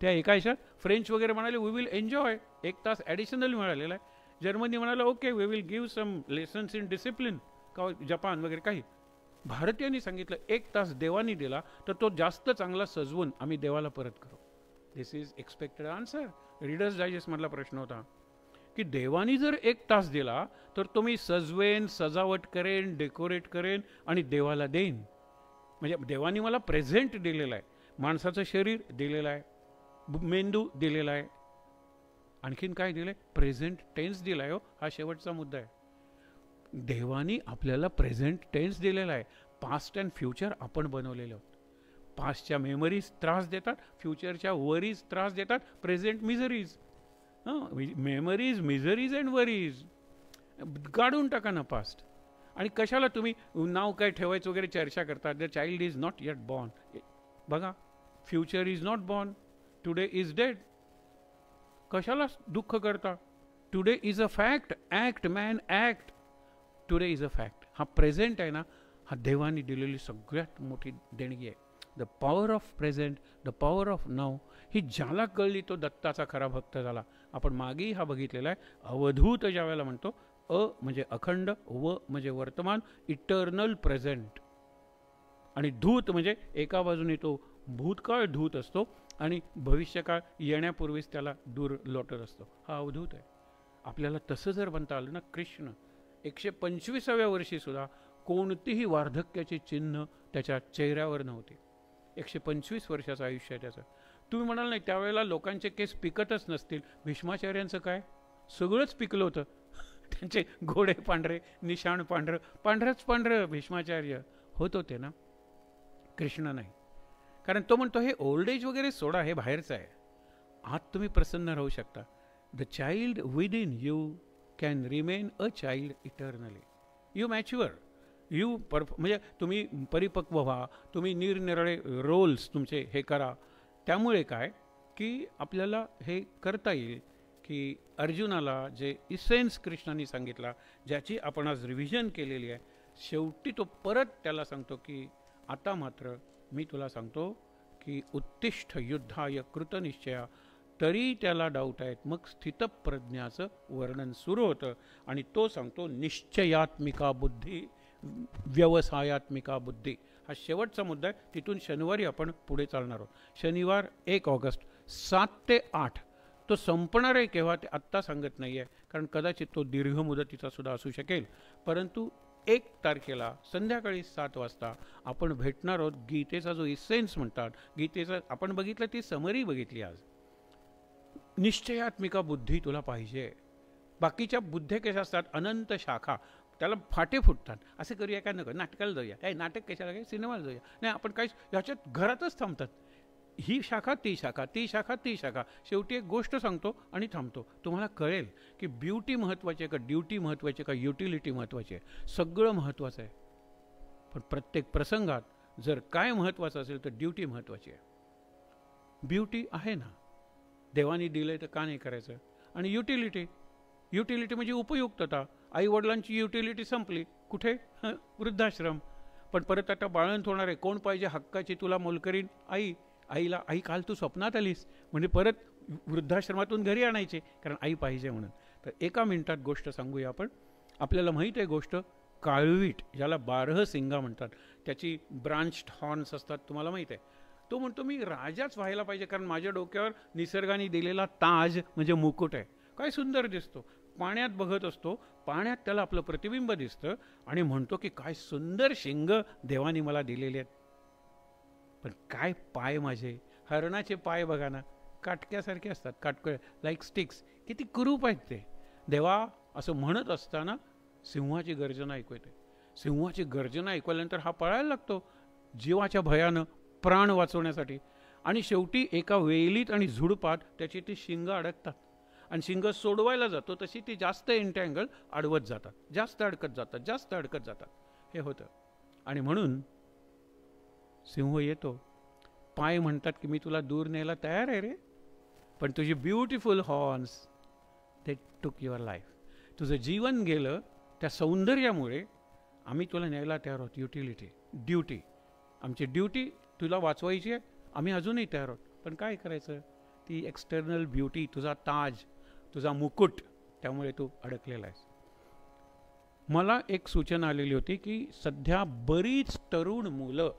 त्या एका ह्याच्यात फ्रेंच वगैरे म्हणाले वी विल एन्जॉय एक तास ॲडिशनल मिळालेला आहे जर्मनी म्हणाला okay we will give some lessons in discipline का जपान वगैरे काही भारतीयांनी सांगितलं एक तास देवानी दिला तर तो जास्त चांगला सजवून आम्ही देवाला परत करू this is expected answer readers डायजेस्टमधला प्रश्न होता की देवानी जर एक तास दिला तर तो मी सजवेन सजावट करेन डेकोरेट करेन आणि देवाला देईन म्हणजे देवानी मला प्रेझेंट दिलेला आहे माणसाचं शरीर दिलेलं आहे मेंदू दिलेला आहे आणखीन काय दिलं आहे प्रेझेंट टेन्स दिला आहे हा शेवटचा मुद्दा आहे देवानी आपल्याला प्रेझेंट टेन्स दिलेला आहे पास्ट अँड फ्युचर आपण बनवलेले आहोत पास्टच्या मेमरीज त्रास देतात फ्युचरच्या वरीज त्रास देतात प्रेझेंट मिझरीज हां मेमरीज मिझरीज अँड वरीज गाडून टाका ना पास्ट आणि कशाला तुम्ही नाव काय ठेवायचं वगैरे चर्चा करतात the child is not yet born बघा future is not born today is dead कशाला दुःख करता today is a fact act man act today is a fact हा प्रेझेंट आहे ना हा देवानी दिलेली सगळ्यात मोठी देणगी आहे the power of present the power of now ही ज्याला कळली तो दत्ताचा खरा भक्त झाला आपण मागेही हा बघितलेला आहे अवधूत ज्या वेळेला म्हणतो अ म्हणजे अखंड व म्हणजे वर्तमान इटर्नल प्रेझेंट आणि धूत म्हणजे एका बाजूने तो भूतकाळ धूत असतो आणि भविष्यकाळ येण्यापूर्वीच त्याला दूर लोटत असतो हा अवधूत आहे आपल्याला तसं जर म्हणता आलं ना कृष्ण एकशे पंचवीसाव्या वर्षीसुद्धा कोणतीही वार्धक्याची चिन्ह त्याच्या चेहऱ्यावर नव्हते एकशे पंचवीस वर्षाचं आयुष्य आहे त्याचं तुम्ही म्हणाल नाही त्यावेळेला लोकांचे केस पिकतच नसतील भीष्माचार्यांचं काय सगळंच पिकलं होतं त्यांचे घोडे पांढरे निशाण पांढरं पांढरंच पांढरं भीष्माचार्य होत होते ना कृष्ण नाही कारण तो म्हणतो हे ओल्ड एज वगैरे सोडा हे बाहेरचं आहे आत तुम्ही प्रसन्न राहू शकता the child within you can remain a child eternally you mature you परफ म्हणजे तुम्ही परिपक्व व्हा तुम्ही निरनिराळे रोल्स तुमचे हे करा त्यामुळे काय की आपल्याला हे करता येईल की अर्जुनाला जे इसेन्स कृष्णाने सांगितला ज्याची आपण आज रिव्हिजन केलेली आहे शेवटी तो परत त्याला सांगतो की आता मात्र मी तुला सांगतो की उत्तिष्ठ युद्धाय कृतनिश्चया तरी त्याला डाऊट आहेत मग स्थितप्रज्ञाचं वर्णन सुरू होतं आणि तो सांगतो निश्चयात्मिका बुद्धी व्यवसायात्मिका बुद्धी हा शेवटचा मुद्दा आहे तिथून शनिवारी आपण पुढे चालणार आहोत शनिवार एक ऑगस्ट सात ते आठ तो संपणार आहे केव्हा ते आत्ता सांगत नाही आहे कारण कदाचित तो दीर्घ मुदतीचा सुद्धा असू शकेल परंतु एक तारखेला संध्याकाळी सात वाजता आपण भेटणार आहोत गीतेचा जो इसेन्स म्हणतात गीतेचा आपण बघितलं ती समरी बघितली आज निश्चयात्मिका बुद्धी तुला पाहिजे बाकीच्या बुद्धे कशा असतात अनंत शाखा त्याला फाटे फुटतात असे करूया काय नका नाटकाला जाऊया काय नाटक कशाला काय सिनेमाला जाऊया नाही आपण काय ह्याच्यात घरातच थांबतात ही शाखा ती शाखा ती शाखा ती शाखा शेवटी एक गोष्ट सांगतो आणि थांबतो तुम्हाला कळेल की ब्युटी महत्त्वाची आहे का ड्युटी महत्त्वाची का युटिलिटी महत्त्वाची आहे सगळं महत्त्वाचं आहे पण प्रत्येक प्रसंगात जर काय महत्त्वाचं असेल तर ड्युटी महत्त्वाची आहे ब्युटी आहे ना देवाने दिलं तर का नाही करायचं आणि युटिलिटी युटिलिटी म्हणजे उपयुक्तता आई युटिलिटी संपली कुठे वृद्धाश्रम पण परत आता बाळंत होणार आहे कोण पाहिजे हक्काची तुला मोलकरीन आई आईला आई काल तू स्वप्नात आलीस म्हणजे परत वृद्धाश्रमातून घरी आणायचे कारण आई पाहिजे म्हणून तर एका मिनिटात गोष्ट सांगूया आपण आपल्याला माहीत आहे गोष्ट काळवीट ज्याला बारह सिंगा म्हणतात त्याची ब्रांच्ड हॉर्न्स असतात तुम्हाला माहीत आहे तो म्हणतो मी राजाच व्हायला पाहिजे कारण माझ्या डोक्यावर निसर्गाने दिलेला ताज म्हणजे मुकुट आहे काय सुंदर दिसतो पाण्यात बघत असतो पाण्यात त्याला आपलं प्रतिबिंब दिसतं आणि म्हणतो की काय सुंदर शिंग देवानी मला दिलेले आहेत पण काय पाय माझे हरणाचे पाय बघा ना काटक्यासारखे असतात काटकळ लाईक स्टिक्स किती कुरूप आहेत ते देवा असं म्हणत असताना सिंहाची गर्जना ऐकू येते सिंहाची गर्जना ऐकल्यानंतर हा पळायला लागतो जीवाच्या भयानं प्राण वाचवण्यासाठी आणि शेवटी एका वेलीत आणि झुडपात त्याची ती शिंग अडकतात आणि शिंग सोडवायला जातो तशी ती जास्त इंटँगल अडवत जातात जास्त अडकत जातात जास्त अडकत जातात हे होतं आणि म्हणून सिंह येतो पाय म्हणतात की मी तुला दूर न्यायला तयार आहे रे पण तुझी ब्युटिफुल हॉर्न्स दे टूक युअर लाईफ तुझं जीवन गेलं त्या सौंदर्यामुळे आम्ही तुला न्यायला तयार आहोत युटिलिटी ड्युटी आमची ड्युटी तुला वाचवायची आहे आम्ही अजूनही तयार आहोत पण काय करायचं ती एक्सटर्नल ब्युटी तुझा ताज तुझा मुकुट त्यामुळे तू अडकलेला आहेस मला एक सूचना आलेली होती की सध्या बरीच तरुण मुलं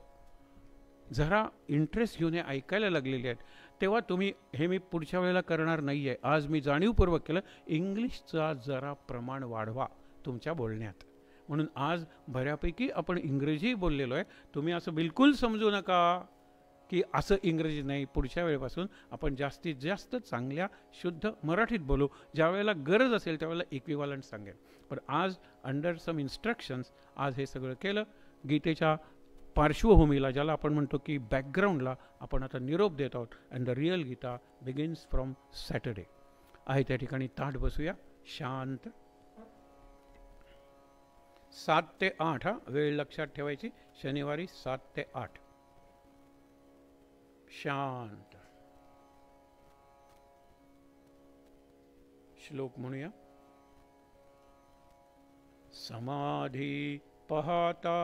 जरा इंटरेस्ट घेऊन हे ऐकायला लागलेले आहेत तेव्हा तुम्ही हे मी पुढच्या वेळेला करणार नाही आहे आज मी जाणीवपूर्वक केलं इंग्लिशचा जरा प्रमाण वाढवा तुमच्या बोलण्यात म्हणून आज बऱ्यापैकी आपण इंग्रजी बोललेलो आहे तुम्ही असं बिलकुल समजू नका की असं इंग्रजी नाही पुढच्या वेळेपासून आपण जास्तीत जास्त चांगल्या शुद्ध मराठीत बोलू ज्यावेळेला गरज असेल त्यावेळेला इक्विवालंट सांगेल पण आज अंडर सम इन्स्ट्रक्शन्स आज हे सगळं केलं गीतेच्या पार्श्वभूमीला ज्याला आपण म्हणतो की बॅकग्राऊंडला आपण आता निरोप देत आहोत and the real Gita begins from Saturday आहे त्या ठिकाणी ताट बसूया शांत सात ते आठ हा वेळ लक्षात ठेवायची शनिवारी सात ते आठ शांत श्लोक म्हणूया समाधी पहाता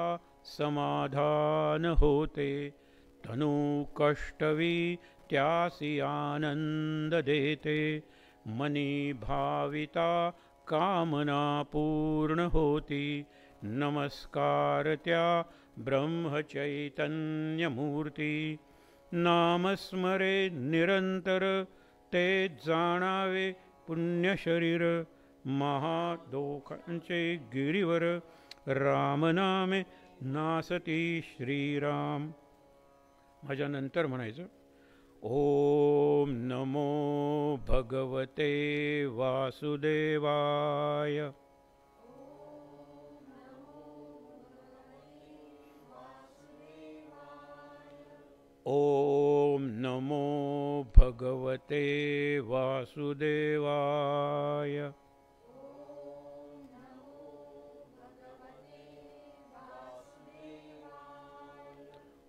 समाधान होते तनु कष्टवी त्यासी आनंद देते मनी भाविता कामना पूर्ण होती नमस्कार त्या ब्रह्मचैतन्यमूर्ती नामस्मरे निरंतर ते जाणावे पुण्यशरीर महादोखांचे गिरीवर रामनामे नासती श्रीराम माझ्या नंतर म्हणायचं ओम नमो भगवते वासुदेवाय ओम नमो भगवते वासुदेवाय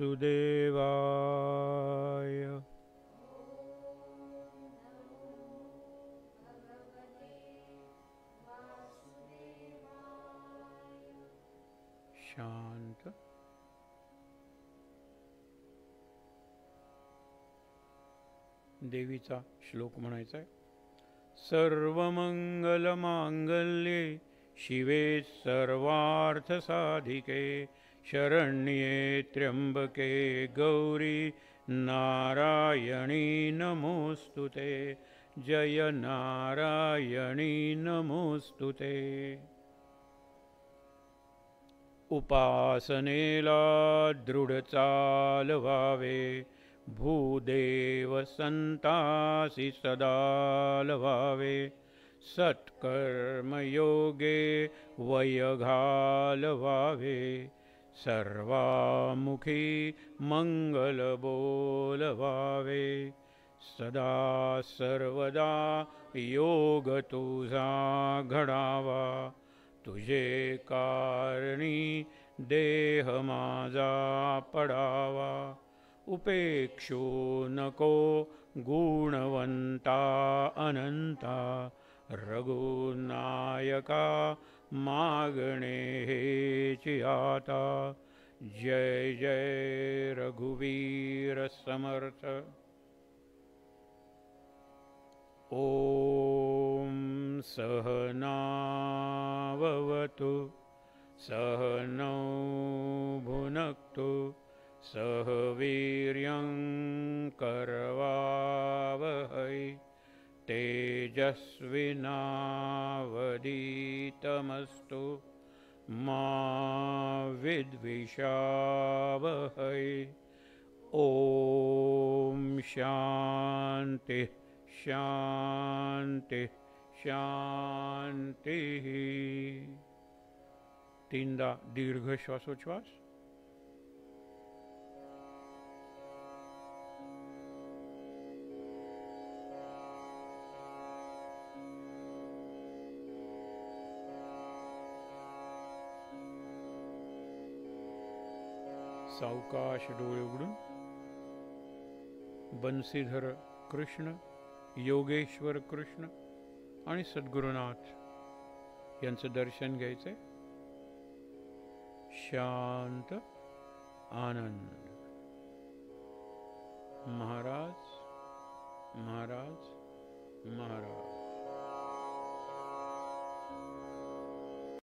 वासुदेवाय शांत देवीचा श्लोक म्हणायचा आहे मांगल्ये शिवे सर्वार्थ साधिके शरण्ये त्र्यंबके गौरी नारायणी नमोस्तुते जय नारायणी नमोऽस्तु ते उपासनेला दृढचालवावे भूदेवसन्तासि सदालभावे सत्कर्मयोगे व्हावे सर्वामुखी मंगल बोलवावे सदा सर्वदा योग तुझा घडावा तुझे कारणी देह माझा पडावा उपेक्षो नको गुणवंता अनंता रघुनायका मागणे आता जय जय रघुवीर समर्थ ओम सहनाववतु सहनौ भुनक्तु सह वीर्यं करवावहै तेजस्विनावदीतमस्तु मा विद्विषावहै ॐ शान्तिः शान्तिः शान्तिः तिन्दा दीर्घ श्वासोच्छ्वास सावकाश डोळे उघडून बनसीधर कृष्ण योगेश्वर कृष्ण आणि सद्गुरुनाथ यांचं दर्शन घ्यायचं शांत आनंद महाराज महाराज महाराज